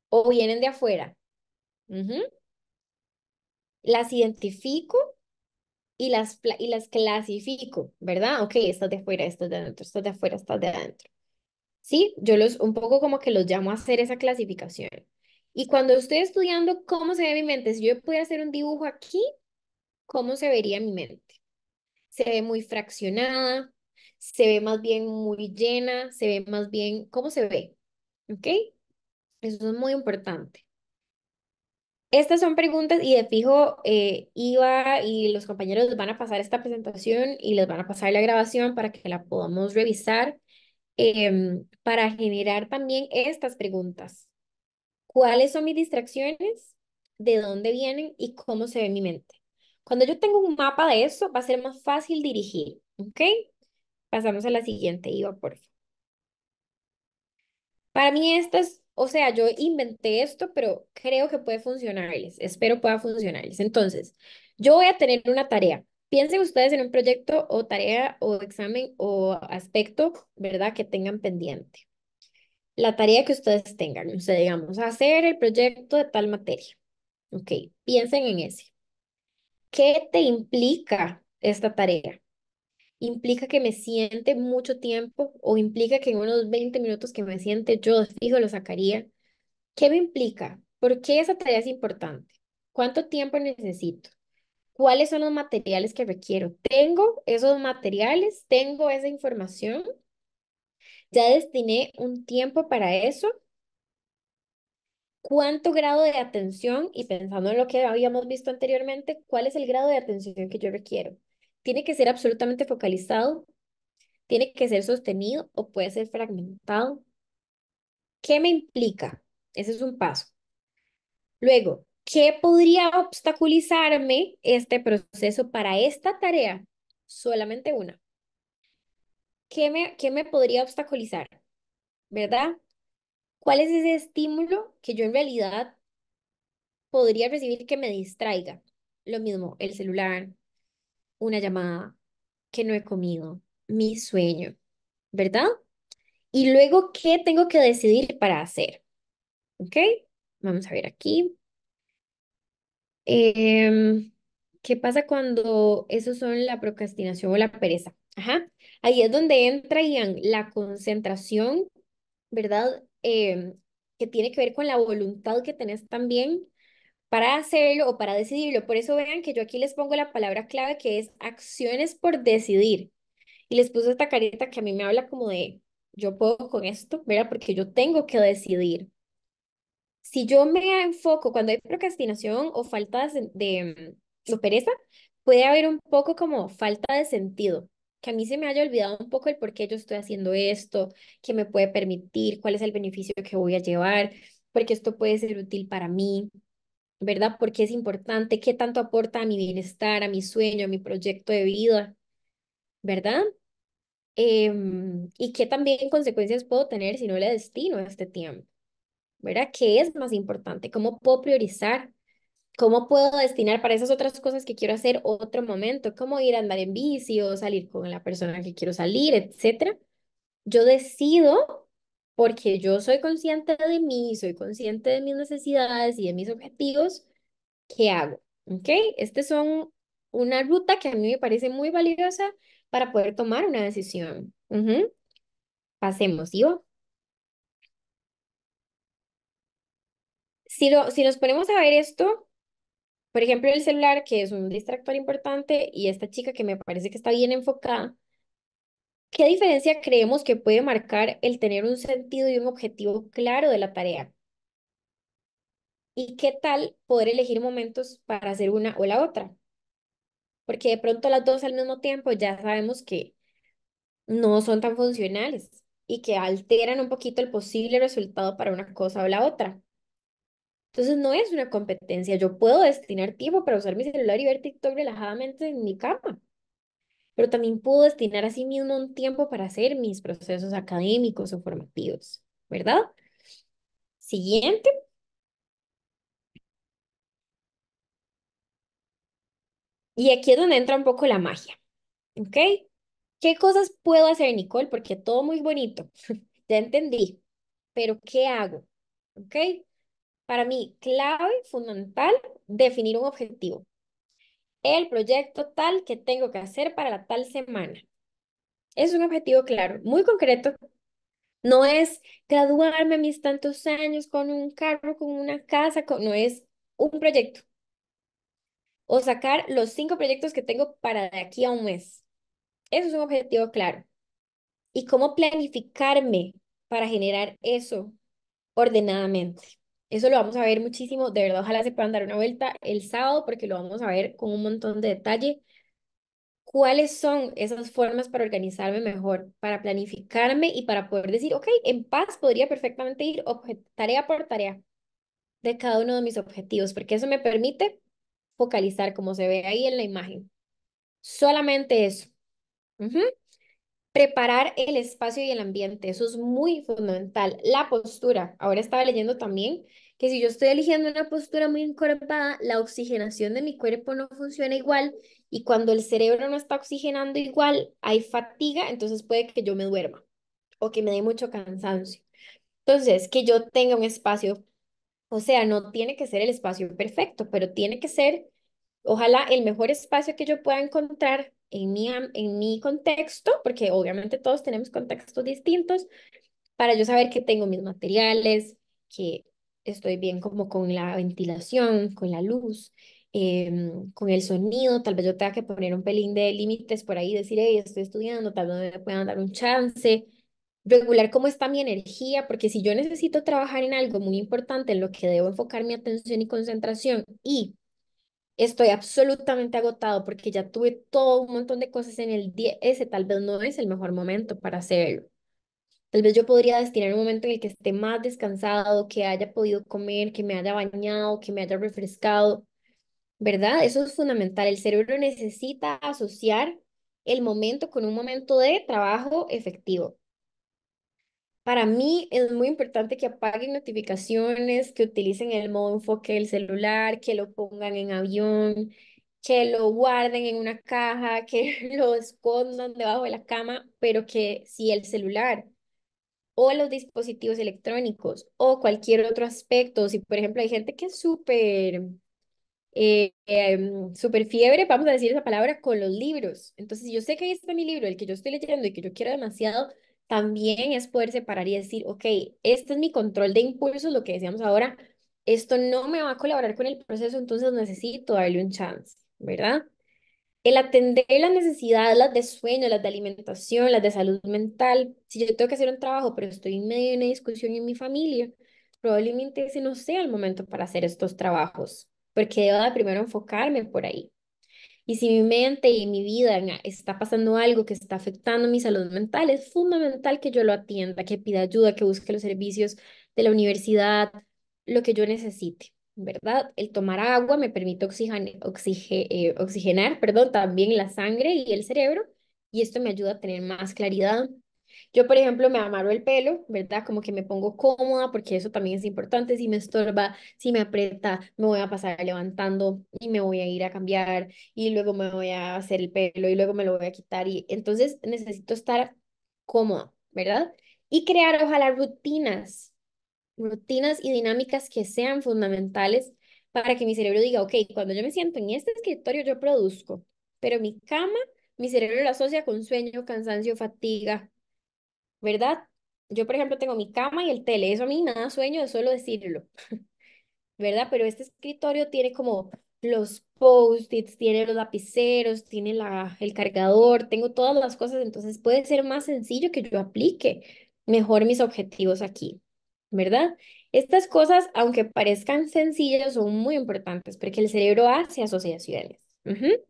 o vienen de afuera? Las identifico y las, y las clasifico, ¿verdad? Ok, estas de afuera, estas de adentro, estas de afuera, estas de adentro. ¿Sí? Yo los, un poco como que los llamo a hacer esa clasificación. Y cuando estoy estudiando cómo se ve mi mente, si yo pudiera hacer un dibujo aquí, ¿cómo se vería mi mente? Se ve muy fraccionada, se ve más bien muy llena, se ve más bien cómo se ve. ¿Ok? Eso es muy importante. Estas son preguntas y de fijo eh, y los compañeros van a pasar esta presentación y les van a pasar la grabación para que la podamos revisar em, para generar también estas preguntas. ¿Cuáles son mis distracciones? ¿De dónde vienen? ¿Y cómo se ve mi mente? Cuando yo tengo un mapa de eso, va a ser más fácil dirigir, ¿ok? Pasamos a la siguiente, Iva, por favor. Para mí estas es, o sea, yo inventé esto, pero creo que puede funcionarles. Espero pueda funcionarles. Entonces, yo voy a tener una tarea. Piensen ustedes en un proyecto o tarea o examen o aspecto, ¿verdad? Que tengan pendiente. La tarea que ustedes tengan, o sea, digamos, hacer el proyecto de tal materia. Ok, piensen en ese. ¿Qué te implica esta tarea? implica que me siente mucho tiempo o implica que en unos 20 minutos que me siente yo fijo lo sacaría. ¿Qué me implica? ¿Por qué esa tarea es importante? ¿Cuánto tiempo necesito? ¿Cuáles son los materiales que requiero? ¿Tengo esos materiales? ¿Tengo esa información? ¿Ya destiné un tiempo para eso? ¿Cuánto grado de atención? Y pensando en lo que habíamos visto anteriormente, ¿cuál es el grado de atención que yo requiero? tiene que ser absolutamente focalizado, tiene que ser sostenido o puede ser fragmentado. ¿Qué me implica? Ese es un paso. Luego, ¿qué podría obstaculizarme este proceso para esta tarea? Solamente una. ¿Qué me, qué me podría obstaculizar? ¿Verdad? ¿Cuál es ese estímulo que yo en realidad podría recibir que me distraiga? Lo mismo, el celular, una llamada, que no he comido, mi sueño, ¿verdad? Y luego, ¿qué tengo que decidir para hacer? ¿Ok? Vamos a ver aquí. Em, ¿qué pasa cuando esos son la procrastinación o la pereza? Ajá. Ahí es donde entra Ian, la concentración, ¿verdad? Em, que tiene que ver con la voluntad que tenés también para hacerlo o para decidirlo. Por eso vean que yo aquí les pongo la palabra clave que es acciones por decidir. Y les puse esta carita que a mí me habla como de yo puedo con esto, mira Porque yo tengo que decidir. Si yo me enfoco cuando hay procrastinación o falta de, de, mm, pereza, puede haber un poco como falta de sentido, que a mí se me haya olvidado un poco el por qué yo estoy haciendo esto, qué me puede permitir, cuál es el beneficio que voy a llevar, porque esto puede ser útil para mí, ¿verdad? Porque es importante, qué tanto aporta a mi bienestar, a mi sueño, a mi proyecto de vida, ¿verdad? Em, y qué también consecuencias puedo tener si no le destino a este tiempo, ¿verdad? ¿Qué es más importante? ¿Cómo puedo priorizar? ¿Cómo puedo destinar para esas otras cosas que quiero hacer otro momento? ¿Cómo ir a andar en bici o salir con la persona que quiero salir, etcétera? Yo decido porque yo soy consciente de mí, soy consciente de mis necesidades y de mis objetivos, ¿qué hago? ¿Ok? Este son una ruta que a mí me parece muy valiosa para poder tomar una decisión. Pasemos, Ivo. Si, lo, si nos ponemos a ver esto, por ejemplo, el celular, que es un distractor importante, y esta chica que me parece que está bien enfocada, ¿Qué diferencia creemos que puede marcar el tener un sentido y un objetivo claro de la tarea? ¿Y qué tal poder elegir momentos para hacer una o la otra? Porque de pronto las dos al mismo tiempo ya sabemos que no son tan funcionales y que alteran un poquito el posible resultado para una cosa o la otra. Entonces no es una competencia. Yo puedo destinar tiempo para usar mi celular y ver TikTok relajadamente en mi cama pero también puedo destinar a sí mismo un tiempo para hacer mis procesos académicos o formativos, ¿verdad? Siguiente. Y aquí es donde entra un poco la magia, ¿ok? ¿Qué cosas puedo hacer, Nicole? Porque todo muy bonito, ya entendí, pero ¿qué hago? ¿Ok? Para mí, clave, fundamental, definir un objetivo el proyecto tal que tengo que hacer para la tal semana. Es un objetivo claro, muy concreto. No es graduarme a mis tantos años con un carro, con una casa, no es un proyecto. O sacar los cinco proyectos que tengo para de aquí a un mes. Eso es un objetivo claro. Y cómo planificarme para generar eso ordenadamente. Eso lo vamos a ver muchísimo, de verdad, ojalá se puedan dar una vuelta el sábado porque lo vamos a ver con un montón de detalle. ¿Cuáles son esas formas para organizarme mejor, para planificarme y para poder decir, ok, en paz podría perfectamente ir tarea por tarea de cada uno de mis objetivos, porque eso me permite focalizar, como se ve ahí en la imagen. Solamente eso. Preparar el espacio y el ambiente, eso es muy fundamental. La postura, ahora estaba leyendo también que si yo estoy eligiendo una postura muy encorvada, la oxigenación de mi cuerpo no funciona igual y cuando el cerebro no está oxigenando igual, hay fatiga, entonces puede que yo me duerma o que me dé mucho cansancio. Entonces, que yo tenga un espacio, o sea, no tiene que ser el espacio perfecto, pero tiene que ser, ojalá, el mejor espacio que yo pueda encontrar en mi, en mi contexto, porque obviamente todos tenemos contextos distintos, para yo saber que tengo mis materiales, que estoy bien como con la ventilación, con la luz, em, con el sonido, tal vez yo tenga que poner un pelín de límites por ahí, decir, hey, estoy estudiando, tal vez me puedan dar un chance, regular cómo está mi energía, porque si yo necesito trabajar en algo muy importante, en lo que debo enfocar mi atención y concentración y estoy absolutamente agotado porque ya tuve todo un montón de cosas en el día, ese tal vez no es el mejor momento para hacerlo. Tal vez yo podría destinar un momento en el que esté más descansado, que haya podido comer, que me haya bañado, que me haya refrescado, ¿verdad? Eso es fundamental. El cerebro necesita asociar el momento con un momento de trabajo efectivo. Para mí es muy importante que apaguen notificaciones, que utilicen el modo enfoque del celular, que lo pongan en avión, que lo guarden en una caja, que lo escondan debajo de la cama, pero que si el celular o los dispositivos electrónicos o cualquier otro aspecto, si por ejemplo hay gente que es súper eh, em, super fiebre, vamos a decir esa palabra, con los libros. Entonces, yo sé que ahí está mi libro, el que yo estoy leyendo y que yo quiero demasiado, también es poder separar y decir, ok, este es mi control de impulsos, lo que decíamos ahora, esto no me va a colaborar con el proceso, entonces necesito darle un chance, ¿verdad? El atender las necesidades, las de sueño, las de alimentación, las de salud mental. Si yo tengo que hacer un trabajo, pero estoy en medio de una discusión en mi familia, probablemente ese no sea el momento para hacer estos trabajos, porque debo de primero enfocarme por ahí. Y si mi mente y mi vida está pasando algo que está afectando mi salud mental, es fundamental que yo lo atienda, que pida ayuda, que busque los servicios de la universidad, lo que yo necesite, ¿verdad? El tomar agua me permite eh, oxigenar, perdón, también la sangre y el cerebro, y esto me ayuda a tener más claridad, yo, por ejemplo, me amarro el pelo, ¿verdad? Como que me pongo cómoda porque eso también es importante. Si me estorba, si me aprieta, me voy a pasar levantando y me voy a ir a cambiar y luego me voy a hacer el pelo y luego me lo voy a quitar. Y entonces necesito estar cómoda, ¿verdad? Y crear, ojalá, rutinas, rutinas y dinámicas que sean fundamentales para que mi cerebro diga, ok, cuando yo me siento en este escritorio yo produzco, pero mi cama, mi cerebro lo asocia con sueño, cansancio, fatiga, ¿verdad? Yo, por ejemplo, tengo mi cama y el tele, eso a mí nada sueño es solo decirlo, ¿verdad? Pero este escritorio tiene como los post-its, tiene los lapiceros, tiene la, el cargador, tengo todas las cosas, entonces puede ser más sencillo que yo aplique mejor mis objetivos aquí, ¿verdad? Estas cosas, aunque parezcan sencillas, son muy importantes porque el cerebro hace asociaciones. Y va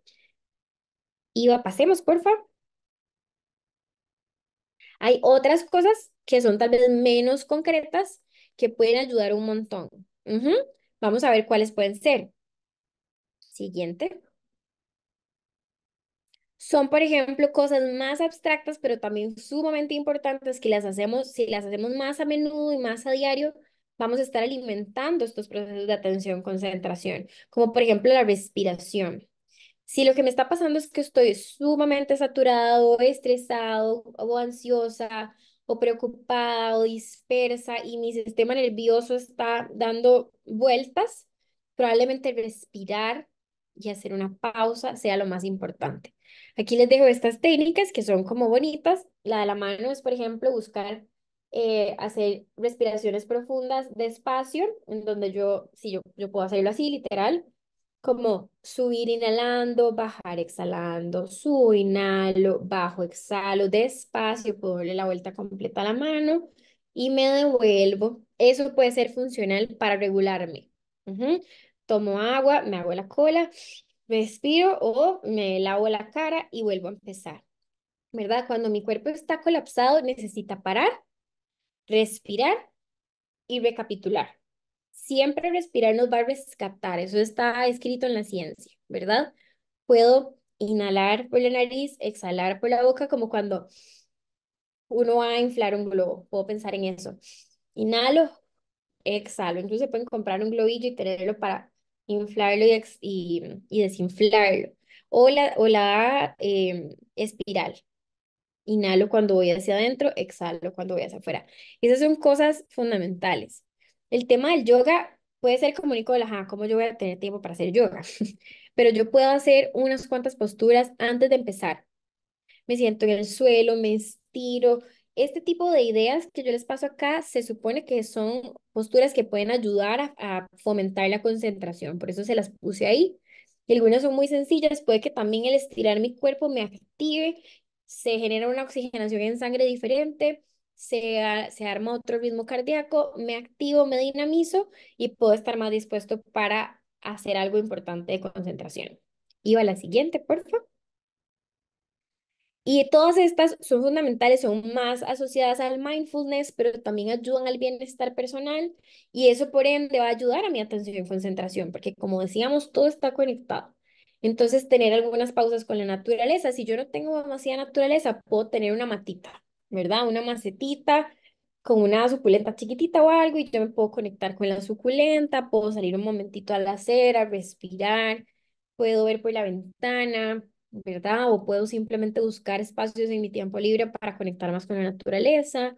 Iba, pasemos, por favor. Hay otras cosas que son tal vez menos concretas que pueden ayudar un montón. Vamos a ver cuáles pueden ser. Siguiente. Son, por ejemplo, cosas más abstractas, pero también sumamente importantes que las hacemos, si las hacemos más a menudo y más a diario, vamos a estar alimentando estos procesos de atención, concentración, como por ejemplo la respiración si lo que me está pasando es que estoy sumamente saturado, estresado o ansiosa o preocupada o dispersa y mi sistema nervioso está dando vueltas, probablemente respirar y hacer una pausa sea lo más importante. Aquí les dejo estas técnicas que son como bonitas. La de la mano es, por ejemplo, buscar eh, hacer respiraciones profundas despacio, en donde yo, si yo puedo hacerlo así, literal, como subir inhalando, bajar exhalando, subo, inhalo, bajo, exhalo, despacio, puedo darle la vuelta completa a la mano y me devuelvo. Eso puede ser funcional para regularme. Tomo agua, me hago la cola, respiro o me lavo la cara y vuelvo a empezar. ¿Verdad? Cuando mi cuerpo está colapsado, necesita parar, respirar y recapitular siempre respirar nos va a rescatar, eso está escrito en la ciencia, ¿verdad? Puedo inhalar por la nariz, exhalar por la boca, como cuando uno va a inflar un globo, puedo pensar en eso. Inhalo, exhalo, entonces pueden comprar un globillo y tenerlo para inflarlo y, y, desinflarlo. O la, o la em, espiral, inhalo cuando voy hacia adentro, exhalo cuando voy hacia afuera. Esas son cosas fundamentales. El tema del yoga puede ser como de laja ¿cómo yo voy a tener tiempo para hacer yoga? Pero yo puedo hacer unas cuantas posturas antes de empezar. Me siento en el suelo, me estiro. Este tipo de ideas que yo les paso acá se supone que son posturas que pueden ayudar a, fomentar la concentración, por eso se las puse ahí. Y algunas son muy sencillas, puede que también el estirar mi cuerpo me active, se genera una oxigenación en sangre diferente, se, arma otro ritmo cardíaco, me activo, me dinamizo y puedo estar más dispuesto para hacer algo importante de concentración. Iba a la siguiente, por favor. Y todas estas son fundamentales, son más asociadas al mindfulness, pero también ayudan al bienestar personal y eso por ende va a ayudar a mi atención y concentración, porque como decíamos, todo está conectado. Entonces, tener algunas pausas con la naturaleza, si yo no tengo demasiada naturaleza, puedo tener una matita ¿verdad? Una macetita con una suculenta chiquitita o algo y yo me puedo conectar con la suculenta, puedo salir un momentito a la acera, respirar, puedo ver por la ventana, ¿verdad? O puedo simplemente buscar espacios en mi tiempo libre para conectar más con la naturaleza,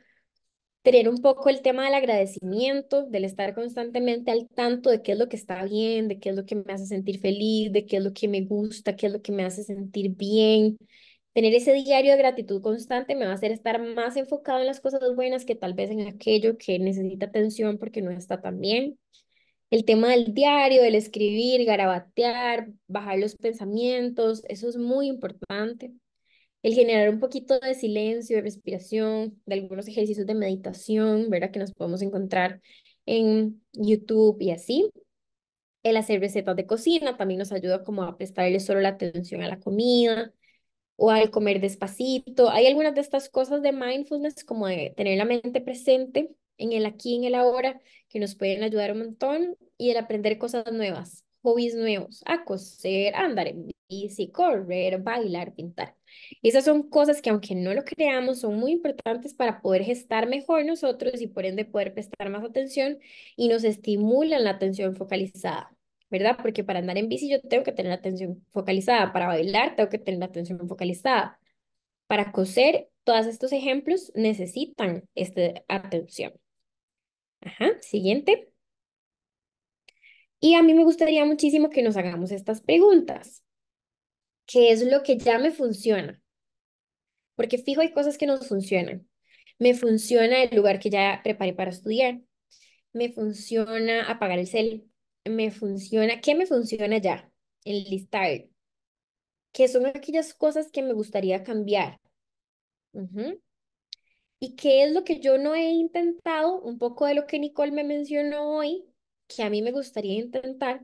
tener un poco el tema del agradecimiento, del estar constantemente al tanto de qué es lo que está bien, de qué es lo que me hace sentir feliz, de qué es lo que me gusta, qué es lo que me hace sentir bien, Tener ese diario de gratitud constante me va a hacer estar más enfocado en las cosas buenas que tal vez en aquello que necesita atención porque no está tan bien. El tema del diario, el escribir, garabatear, bajar los pensamientos, eso es muy importante. El generar un poquito de silencio, de respiración, de algunos ejercicios de meditación, ¿verdad? Que nos podemos encontrar en YouTube y así. El hacer recetas de cocina también nos ayuda como a prestarle solo la atención a la comida, o al comer despacito. Hay algunas de estas cosas de mindfulness, como de tener la mente presente en el aquí, en el ahora, que nos pueden ayudar un montón y el aprender cosas nuevas, hobbies nuevos, a coser, andar en bici, correr, bailar, pintar. Esas son cosas que aunque no lo creamos, son muy importantes para poder gestar mejor nosotros y por ende poder prestar más atención y nos estimulan la atención focalizada. ¿verdad? Porque para andar en bici yo tengo que tener la atención focalizada, para bailar tengo que tener la atención focalizada, para coser, todos estos ejemplos necesitan esta atención. Ajá, siguiente. Y a mí me gustaría muchísimo que nos hagamos estas preguntas. ¿Qué es lo que ya me funciona? Porque fijo, hay cosas que nos funcionan. Me funciona el lugar que ya preparé para estudiar. Me funciona apagar el cel me funciona, ¿qué me funciona ya? El listar, que son aquellas cosas que me gustaría cambiar. ¿Y qué es lo que yo no he intentado? Un poco de lo que Nicole me mencionó hoy, que a mí me gustaría intentar,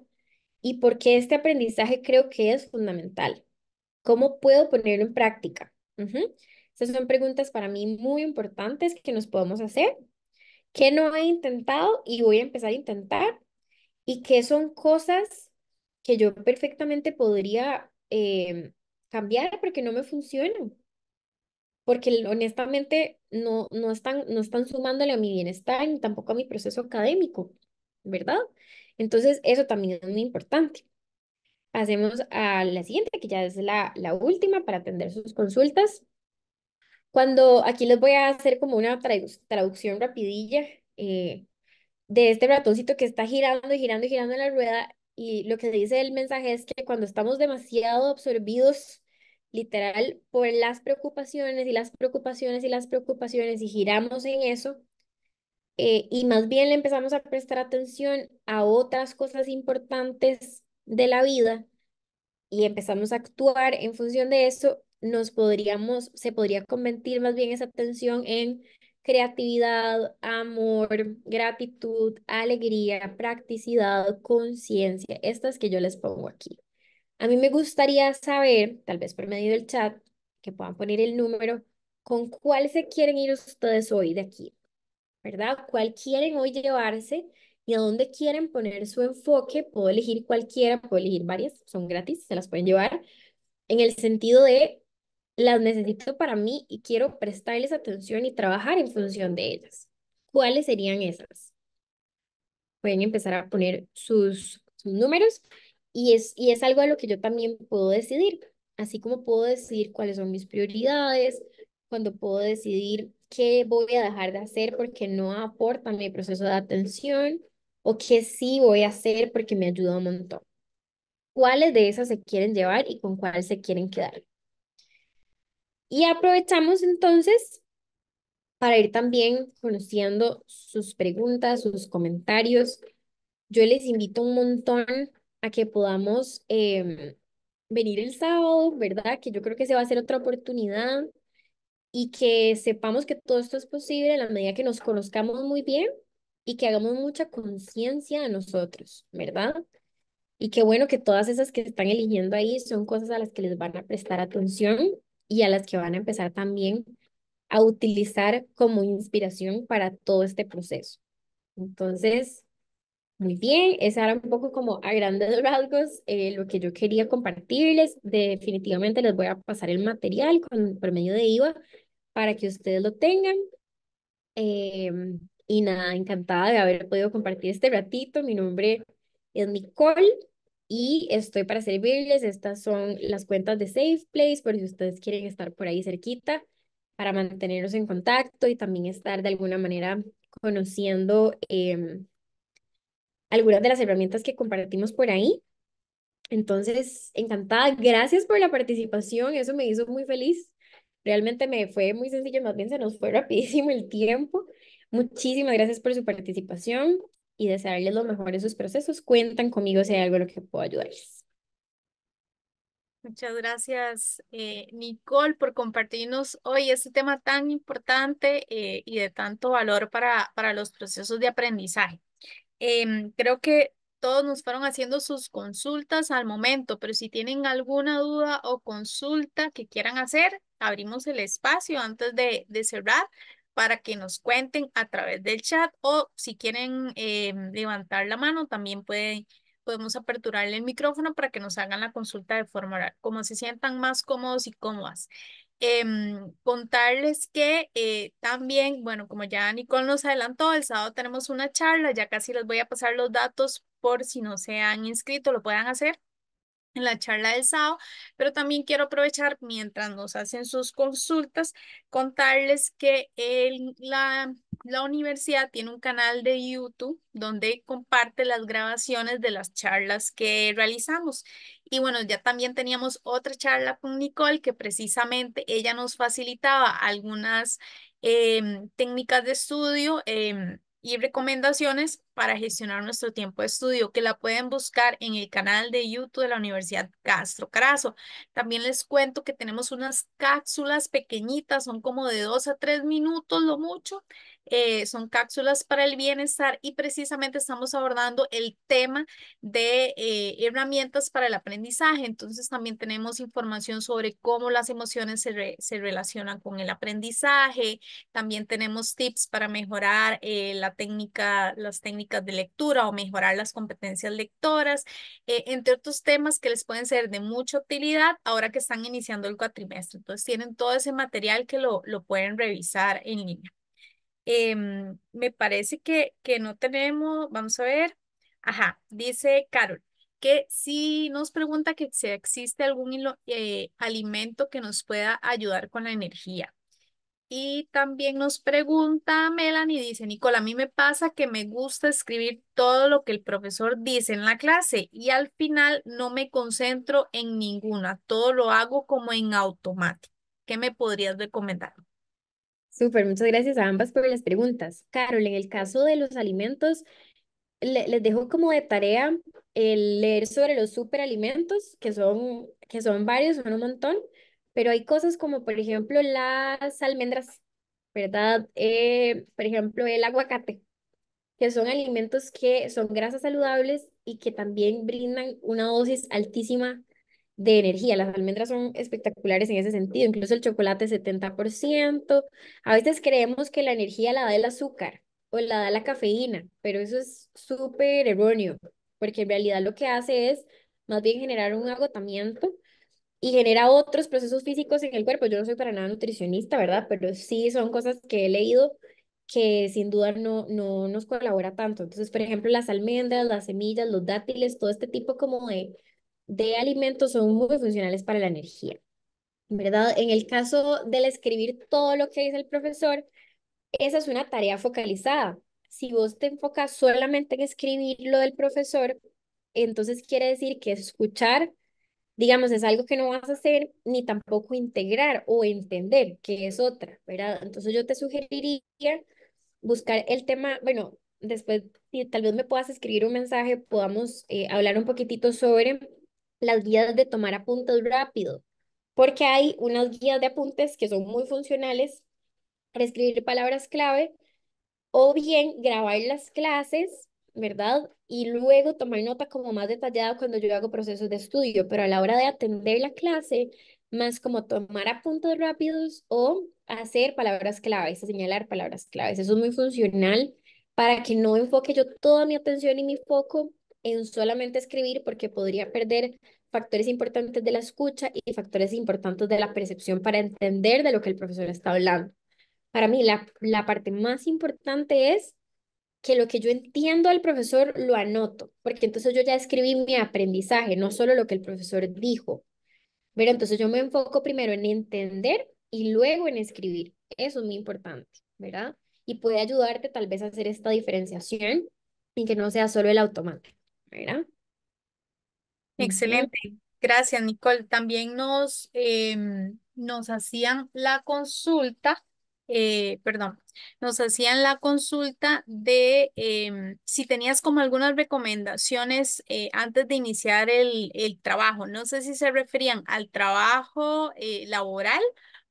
y por qué este aprendizaje creo que es fundamental. ¿Cómo puedo ponerlo en práctica? Esas son preguntas para mí muy importantes que nos podemos hacer. ¿Qué no he intentado y voy a empezar a intentar? y que son cosas que yo perfectamente podría eh, cambiar porque no me funcionan. Porque honestamente no, no, están, no están sumándole a mi bienestar ni tampoco a mi proceso académico, ¿verdad? Entonces, eso también es muy importante. Pasemos a la siguiente, que ya es la, la última para atender sus consultas. Cuando aquí les voy a hacer como una traducción rapidilla eh, de este ratoncito que está girando y girando y girando en la rueda. Y lo que dice el mensaje es que cuando estamos demasiado absorbidos, literal, por las preocupaciones y las preocupaciones y las preocupaciones y giramos en eso, eh, y más bien le empezamos a prestar atención a otras cosas importantes de la vida y empezamos a actuar en función de eso, nos podríamos, se podría convertir más bien esa atención en creatividad, amor, gratitud, alegría, practicidad, conciencia, estas que yo les pongo aquí. A mí me gustaría saber, tal vez por medio del chat, que puedan poner el número, con cuál se quieren ir ustedes hoy de aquí, ¿verdad? ¿Cuál quieren hoy llevarse y a dónde quieren poner su enfoque? Puedo elegir cualquiera, puedo elegir varias, son gratis, se las pueden llevar, en el sentido de las necesito para mí y quiero prestarles atención y trabajar en función de ellas. ¿Cuáles serían esas? Pueden empezar a poner sus, números y es, y es algo a lo que yo también puedo decidir, así como puedo decidir cuáles son mis prioridades, cuando puedo decidir qué voy a dejar de hacer porque no aporta mi proceso de atención o qué sí voy a hacer porque me ayuda un montón. ¿Cuáles de esas se quieren llevar y con cuál se quieren quedar? Y aprovechamos entonces para ir también conociendo sus preguntas, sus comentarios. Yo les invito un montón a que podamos em, venir el sábado, ¿verdad? Que yo creo que se va a hacer otra oportunidad y que sepamos que todo esto es posible a la medida que nos conozcamos muy bien y que hagamos mucha conciencia a nosotros, ¿verdad? Y que bueno que todas esas que están eligiendo ahí son cosas a las que les van a prestar atención y a las que van a empezar también a utilizar como inspiración para todo este proceso. Entonces, muy bien, esa era un poco como a grandes rasgos eh, lo que yo quería compartirles. Definitivamente les voy a pasar el material por medio de IVA para que ustedes lo tengan. Em, y nada, encantada de haber podido compartir este ratito. Mi nombre es Nicole y estoy para servirles. Estas son las cuentas de Safe Place por si ustedes quieren estar por ahí cerquita para mantenernos en contacto y también estar de alguna manera conociendo em, algunas de las herramientas que compartimos por ahí. Entonces, encantada. Gracias por la participación. Eso me hizo muy feliz. Realmente me fue muy sencillo, más bien se nos fue rapidísimo el tiempo. Muchísimas gracias por su participación y desearles lo mejor en sus procesos. Cuentan conmigo si hay algo en lo que puedo ayudarles. Muchas gracias, eh, Nicole, por compartirnos hoy este tema tan importante eh, y de tanto valor para, para los procesos de aprendizaje. Em, creo que todos nos fueron haciendo sus consultas al momento, pero si tienen alguna duda o consulta que quieran hacer, abrimos el espacio antes de, de cerrar para que nos cuenten a través del chat o si quieren eh, levantar la mano también pueden, podemos aperturar el micrófono para que nos hagan la consulta de forma como se sientan más cómodos y cómodas. Em, contarles que eh, también, bueno, como ya Nicole nos adelantó, el sábado tenemos una charla, ya casi les voy a pasar los datos por si no se han inscrito, lo puedan hacer en la charla del sábado, pero también quiero aprovechar mientras nos hacen sus consultas, contarles que el, la, la universidad tiene un canal de YouTube donde comparte las grabaciones de las charlas que realizamos. Y bueno, ya también teníamos otra charla con Nicole que precisamente ella nos facilitaba algunas em, técnicas de estudio. Em, y recomendaciones para gestionar nuestro tiempo de estudio, que la pueden buscar en el canal de YouTube de la Universidad Castro Carazo. También les cuento que tenemos unas cápsulas pequeñitas, son como de dos a tres minutos lo mucho, eh, son cápsulas para el bienestar y precisamente estamos abordando el tema de eh, herramientas para el aprendizaje. Entonces también tenemos información sobre cómo las emociones se, relacionan con el aprendizaje. También tenemos tips para mejorar eh, la técnica, las técnicas de lectura o mejorar las competencias lectoras, entre otros temas que les pueden ser de mucha utilidad ahora que están iniciando el cuatrimestre. Entonces tienen todo ese material que lo pueden revisar en línea. Em, me parece que, que no tenemos, vamos a ver. Ajá, dice Carol, que si nos pregunta que si existe algún eh, alimento que nos pueda ayudar con la energía. Y también nos pregunta Melanie, dice, Nicola, a mí me pasa que me gusta escribir todo lo que el profesor dice en la clase y al final no me concentro en ninguna, todo lo hago como en automático. ¿Qué me podrías recomendar? Súper, muchas gracias a ambas por las preguntas. Carol, en el caso de los alimentos, les dejo como de tarea el leer sobre los superalimentos, que son, que son varios, son un montón, pero hay cosas como, por ejemplo, las almendras, ¿verdad? Eh, por ejemplo, el aguacate, que son alimentos que son grasas saludables y que también brindan una dosis altísima de energía. Las almendras son espectaculares en ese sentido, incluso el chocolate 70%. A veces creemos que la energía la da el azúcar o la da la cafeína, pero eso es súper erróneo, porque en realidad lo que hace es más bien generar un agotamiento y genera otros procesos físicos en el cuerpo. Yo no soy para nada nutricionista, ¿verdad? Pero sí son cosas que he leído que sin duda no, no nos colabora tanto. Entonces, por ejemplo, las almendras, las semillas, los dátiles, todo este tipo como de de alimentos son muy funcionales para la energía, ¿verdad? En el caso del escribir todo lo que dice el profesor, esa es una tarea focalizada. Si vos te enfocas solamente en escribir lo del profesor, entonces quiere decir que escuchar, digamos, es algo que no vas a hacer ni tampoco integrar o entender, que es otra, ¿verdad? Entonces yo te sugeriría buscar el tema, bueno, después si tal vez me puedas escribir un mensaje, podamos eh, hablar un poquitito sobre las guías de tomar apuntes rápido, porque hay unas guías de apuntes que son muy funcionales para escribir palabras clave o bien grabar las clases, ¿verdad? Y luego tomar nota como más detallada cuando yo hago procesos de estudio, pero a la hora de atender la clase, más como tomar apuntes rápidos o hacer palabras claves, señalar palabras claves. Eso es muy funcional para que no enfoque yo toda mi atención y mi foco en solamente escribir porque podría perder factores importantes de la escucha y factores importantes de la percepción para entender de lo que el profesor está hablando. Para mí, la, parte más importante es que lo que yo entiendo al profesor lo anoto, porque entonces yo ya escribí mi aprendizaje, no solo lo que el profesor dijo. Pero entonces yo me enfoco primero en entender y luego en escribir. Eso es muy importante, ¿verdad? Y puede ayudarte tal vez a hacer esta diferenciación y que no sea solo el automático, ¿verdad? Excelente. Gracias, Nicole. También nos, em, nos hacían la consulta, eh, perdón, nos hacían la consulta de em, si tenías como algunas recomendaciones eh, antes de iniciar el, el, trabajo. No sé si se referían al trabajo eh, laboral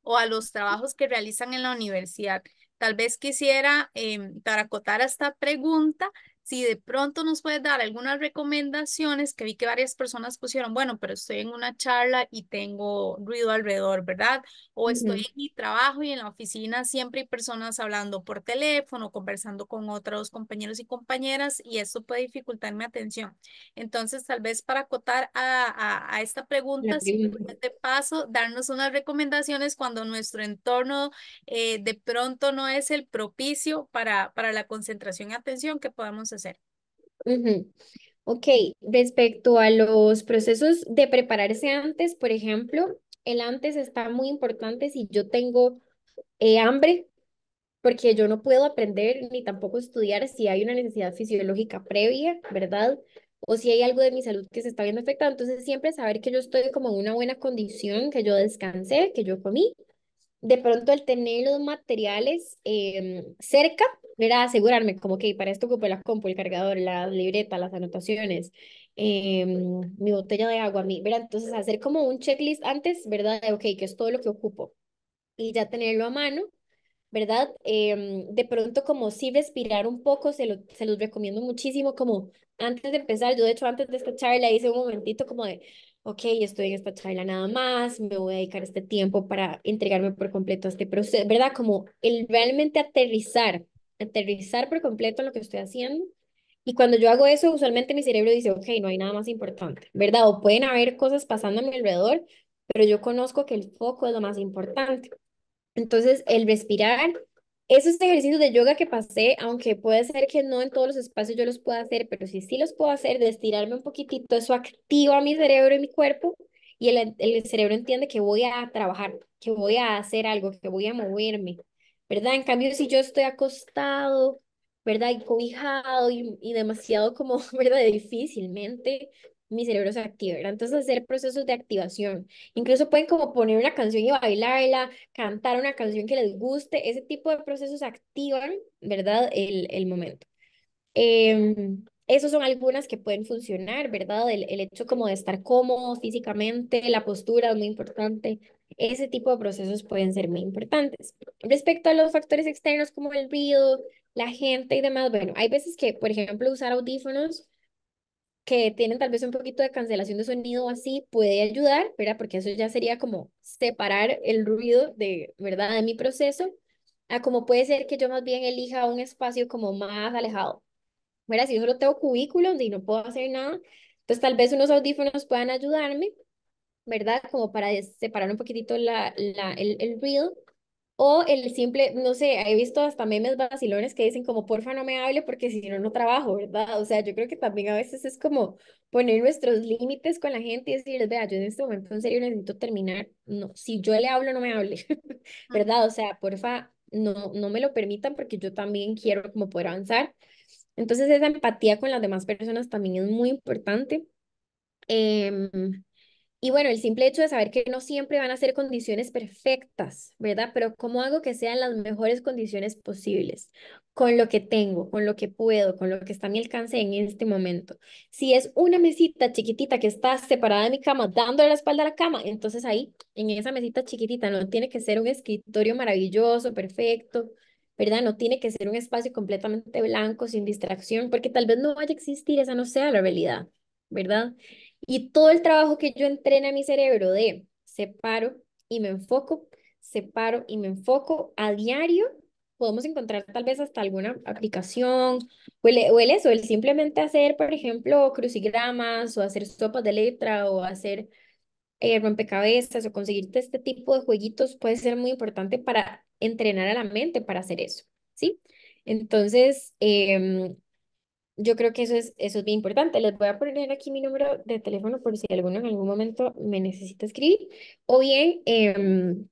o a los trabajos que realizan en la universidad. Tal vez quisiera, para em, acotar esta pregunta, si de pronto nos puedes dar algunas recomendaciones que vi que varias personas pusieron, bueno, pero estoy en una charla y tengo ruido alrededor, ¿verdad? O estoy en mi trabajo y en la oficina siempre hay personas hablando por teléfono, conversando con otros compañeros y compañeras y esto puede dificultar mi atención. Entonces, tal vez para acotar a, esta pregunta, si de paso, darnos unas recomendaciones cuando nuestro entorno eh, de pronto no es el propicio para, para la concentración y atención que podamos hacer. Ok, respecto a los procesos de prepararse antes, por ejemplo, el antes está muy importante si yo tengo eh, hambre, porque yo no puedo aprender ni tampoco estudiar si hay una necesidad fisiológica previa, ¿verdad? O si hay algo de mi salud que se está viendo afectado. Entonces, siempre saber que yo estoy como en una buena condición, que yo descansé, que yo comí, de pronto el tener los materiales em, cerca era asegurarme como que para esto ocupo la compu, el cargador, la libreta, las anotaciones, em, mi botella de agua, mí, ¿verdad? Entonces hacer como un checklist antes, ¿verdad? ok, que es todo lo que ocupo y ya tenerlo a mano, ¿verdad? Em, de pronto como si respirar un poco, se, lo, se los recomiendo muchísimo como antes de empezar, yo de hecho antes de escuchar la hice un momentito como de, ok, estoy en esta charla nada más, me voy a dedicar este tiempo para entregarme por completo a este proceso, ¿verdad? Como el realmente aterrizar, aterrizar por completo en lo que estoy haciendo. Y cuando yo hago eso, usualmente mi cerebro dice, ok, no hay nada más importante, ¿verdad? O pueden haber cosas pasando a mi alrededor, pero yo conozco que el foco es lo más importante. Entonces, el respirar esos ejercicios de yoga que pasé, aunque puede ser que no en todos los espacios yo los pueda hacer, pero si sí los puedo hacer, de estirarme un poquitito, eso activa mi cerebro y mi cuerpo y el, cerebro entiende que voy a trabajar, que voy a hacer algo, que voy a moverme, ¿verdad? En cambio, si yo estoy acostado, ¿verdad? Y cobijado y, y demasiado como, ¿verdad? Difícilmente mi cerebro se activa, Entonces hacer procesos de activación. Incluso pueden como poner una canción y bailarla, cantar una canción que les guste, ese tipo de procesos activan, ¿verdad? El, momento. Eh, son algunas que pueden funcionar, ¿verdad? El, el hecho como de estar cómodo físicamente, la postura es muy importante. Ese tipo de procesos pueden ser muy importantes. Respecto a los factores externos como el ruido, la gente y demás, bueno, hay veces que, por ejemplo, usar audífonos que tienen tal vez un poquito de cancelación de sonido así, puede ayudar, ¿verdad? Porque eso ya sería como separar el ruido de, ¿verdad? De mi proceso, a como puede ser que yo más bien elija un espacio como más alejado. ¿Verdad? Si yo solo tengo cubículo y no puedo hacer nada, entonces pues tal vez unos audífonos puedan ayudarme, ¿verdad? Como para separar un poquitito la, la, el, el ruido. O el simple, no sé, he visto hasta memes vacilones que dicen como, porfa, no me hable porque si no, no trabajo, ¿verdad? O sea, yo creo que también a veces es como poner nuestros límites con la gente y decirles, vea, yo en este momento en serio necesito terminar. No, si yo le hablo, no me hable, ¿verdad? O sea, porfa, no, no me lo permitan porque yo también quiero como poder avanzar. Entonces, esa empatía con las demás personas también es muy importante. Em, y bueno, el simple hecho de saber que no siempre van a ser condiciones perfectas, ¿verdad? Pero ¿cómo hago que sean las mejores condiciones posibles? Con lo que tengo, con lo que puedo, con lo que está a mi alcance en este momento. Si es una mesita chiquitita que está separada de mi cama, dándole la espalda a la cama, entonces ahí, en esa mesita chiquitita, no tiene que ser un escritorio maravilloso, perfecto, ¿verdad? No tiene que ser un espacio completamente blanco, sin distracción, porque tal vez no vaya a existir, esa no sea la realidad, ¿verdad? Y todo el trabajo que yo entrena a mi cerebro de separo y me enfoco, separo y me enfoco a diario, podemos encontrar tal vez hasta alguna aplicación o el, o el eso, el simplemente hacer, por ejemplo, crucigramas o hacer sopas de letra o hacer eh, rompecabezas o conseguir este tipo de jueguitos puede ser muy importante para entrenar a la mente para hacer eso, ¿sí? Entonces, em, yo creo que eso es, eso es bien importante. Les voy a poner aquí mi número de teléfono por si alguno en algún momento me necesita escribir. O bien em,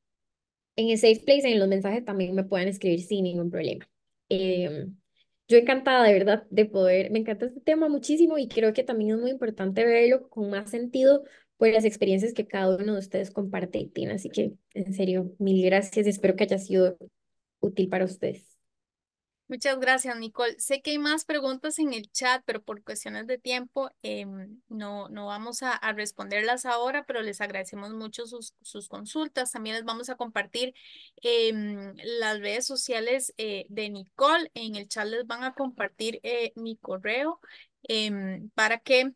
en el Safe Place, en los mensajes también me pueden escribir sin ningún problema. Em, yo encantada de verdad de poder, me encanta este tema muchísimo y creo que también es muy importante verlo con más sentido por las experiencias que cada uno de ustedes comparte y tiene. Así que, en serio, mil gracias. Espero que haya sido útil para ustedes. Muchas gracias, Nicole. Sé que hay más preguntas en el chat, pero por cuestiones de tiempo em, no, no vamos a, responderlas ahora, pero les agradecemos mucho sus, sus consultas. También les vamos a compartir em, las redes sociales eh, de Nicole. En el chat les van a compartir eh, mi correo em, para que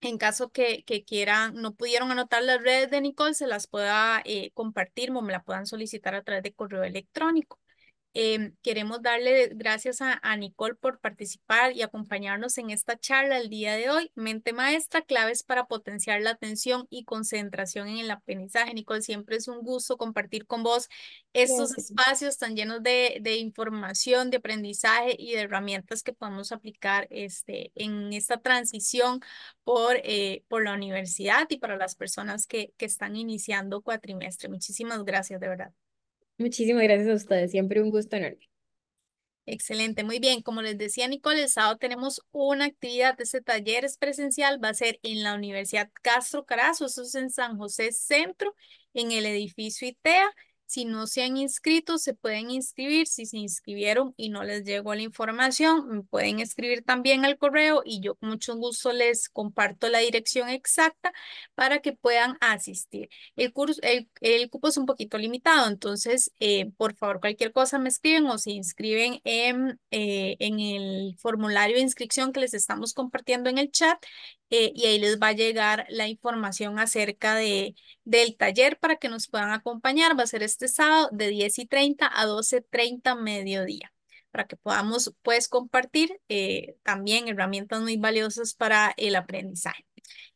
en caso que, que, quieran, no pudieron anotar las redes de Nicole, se las pueda eh, compartir o me la puedan solicitar a través de correo electrónico. Em, queremos darle gracias a, Nicole por participar y acompañarnos en esta charla el día de hoy. Mente maestra, claves para potenciar la atención y concentración en el aprendizaje. Nicole, siempre es un gusto compartir con vos estos espacios tan llenos de, información, de aprendizaje y de herramientas que podemos aplicar este, en esta transición por, eh, por la universidad y para las personas que, que están iniciando cuatrimestre. Muchísimas gracias, de verdad. Muchísimas gracias a ustedes, siempre un gusto enorme. Excelente, muy bien. Como les decía Nicole, el tenemos una actividad de este taller es presencial, va a ser en la Universidad Castro Carazo, eso es en San José Centro, en el edificio ITEA. Si no se han inscrito, se pueden inscribir. Si se inscribieron y no les llegó la información, pueden escribir también al correo y yo con mucho gusto les comparto la dirección exacta para que puedan asistir. El, curso, cupo es un poquito limitado, entonces, eh, por favor, cualquier cosa me escriben o se inscriben en, eh, en el formulario de inscripción que les estamos compartiendo en el chat eh, y ahí les va a llegar la información acerca del taller para que nos puedan acompañar. Va a ser este sábado de 10 y 30 a 12 30 mediodía para que podamos pues compartir eh, también herramientas muy valiosas para el aprendizaje.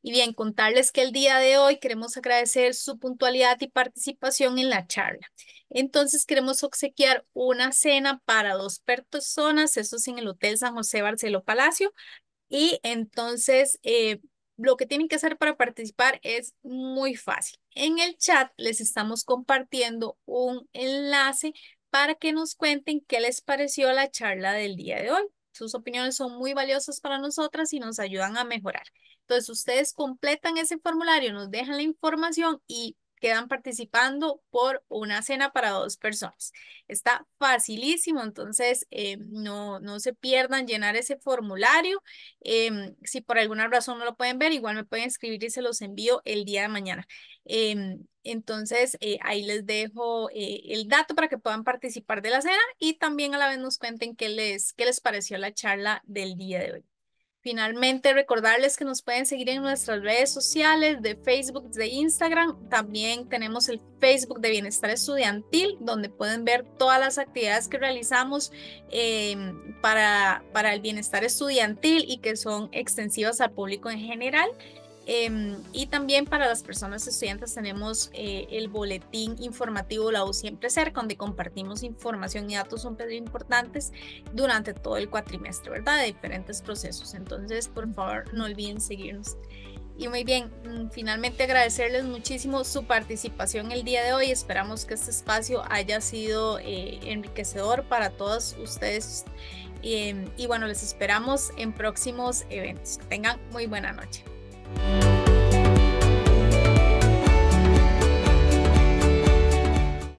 Y bien, contarles que el día de hoy queremos agradecer su puntualidad y participación en la charla. Entonces queremos obsequiar una cena para dos personas, eso es en el Hotel San José Barceló Palacio, y entonces, eh, lo que tienen que hacer para participar es muy fácil. En el chat les estamos compartiendo un enlace para que nos cuenten qué les pareció la charla del día de hoy. Sus opiniones son muy valiosas para nosotras y nos ayudan a mejorar. Entonces, ustedes completan ese formulario, nos dejan la información y quedan participando por una cena para dos personas. Está facilísimo, entonces eh, no, no se pierdan llenar ese formulario. Em, si por alguna razón no lo pueden ver, igual me pueden escribir y se los envío el día de mañana. Em, entonces, eh, ahí les dejo eh, el dato para que puedan participar de la cena y también a la vez nos cuenten les, qué les pareció la charla del día de hoy. Finalmente, recordarles que nos pueden seguir en nuestras redes sociales de Facebook, de Instagram. También tenemos el Facebook de Bienestar Estudiantil, donde pueden ver todas las actividades que realizamos em, para, para el bienestar estudiantil y que son extensivas al público en general. Em, y también para las personas estudiantes tenemos eh, el boletín informativo La U Siempre Cerca, donde compartimos información y datos son súper importantes durante todo el cuatrimestre, ¿verdad? De diferentes procesos. Entonces, por favor, no olviden seguirnos. Y muy bien, mm, finalmente agradecerles muchísimo su participación el día de hoy. Esperamos que este espacio haya sido eh, enriquecedor para todos ustedes. Em, y bueno, les esperamos en próximos eventos. tengan muy buena noche. you.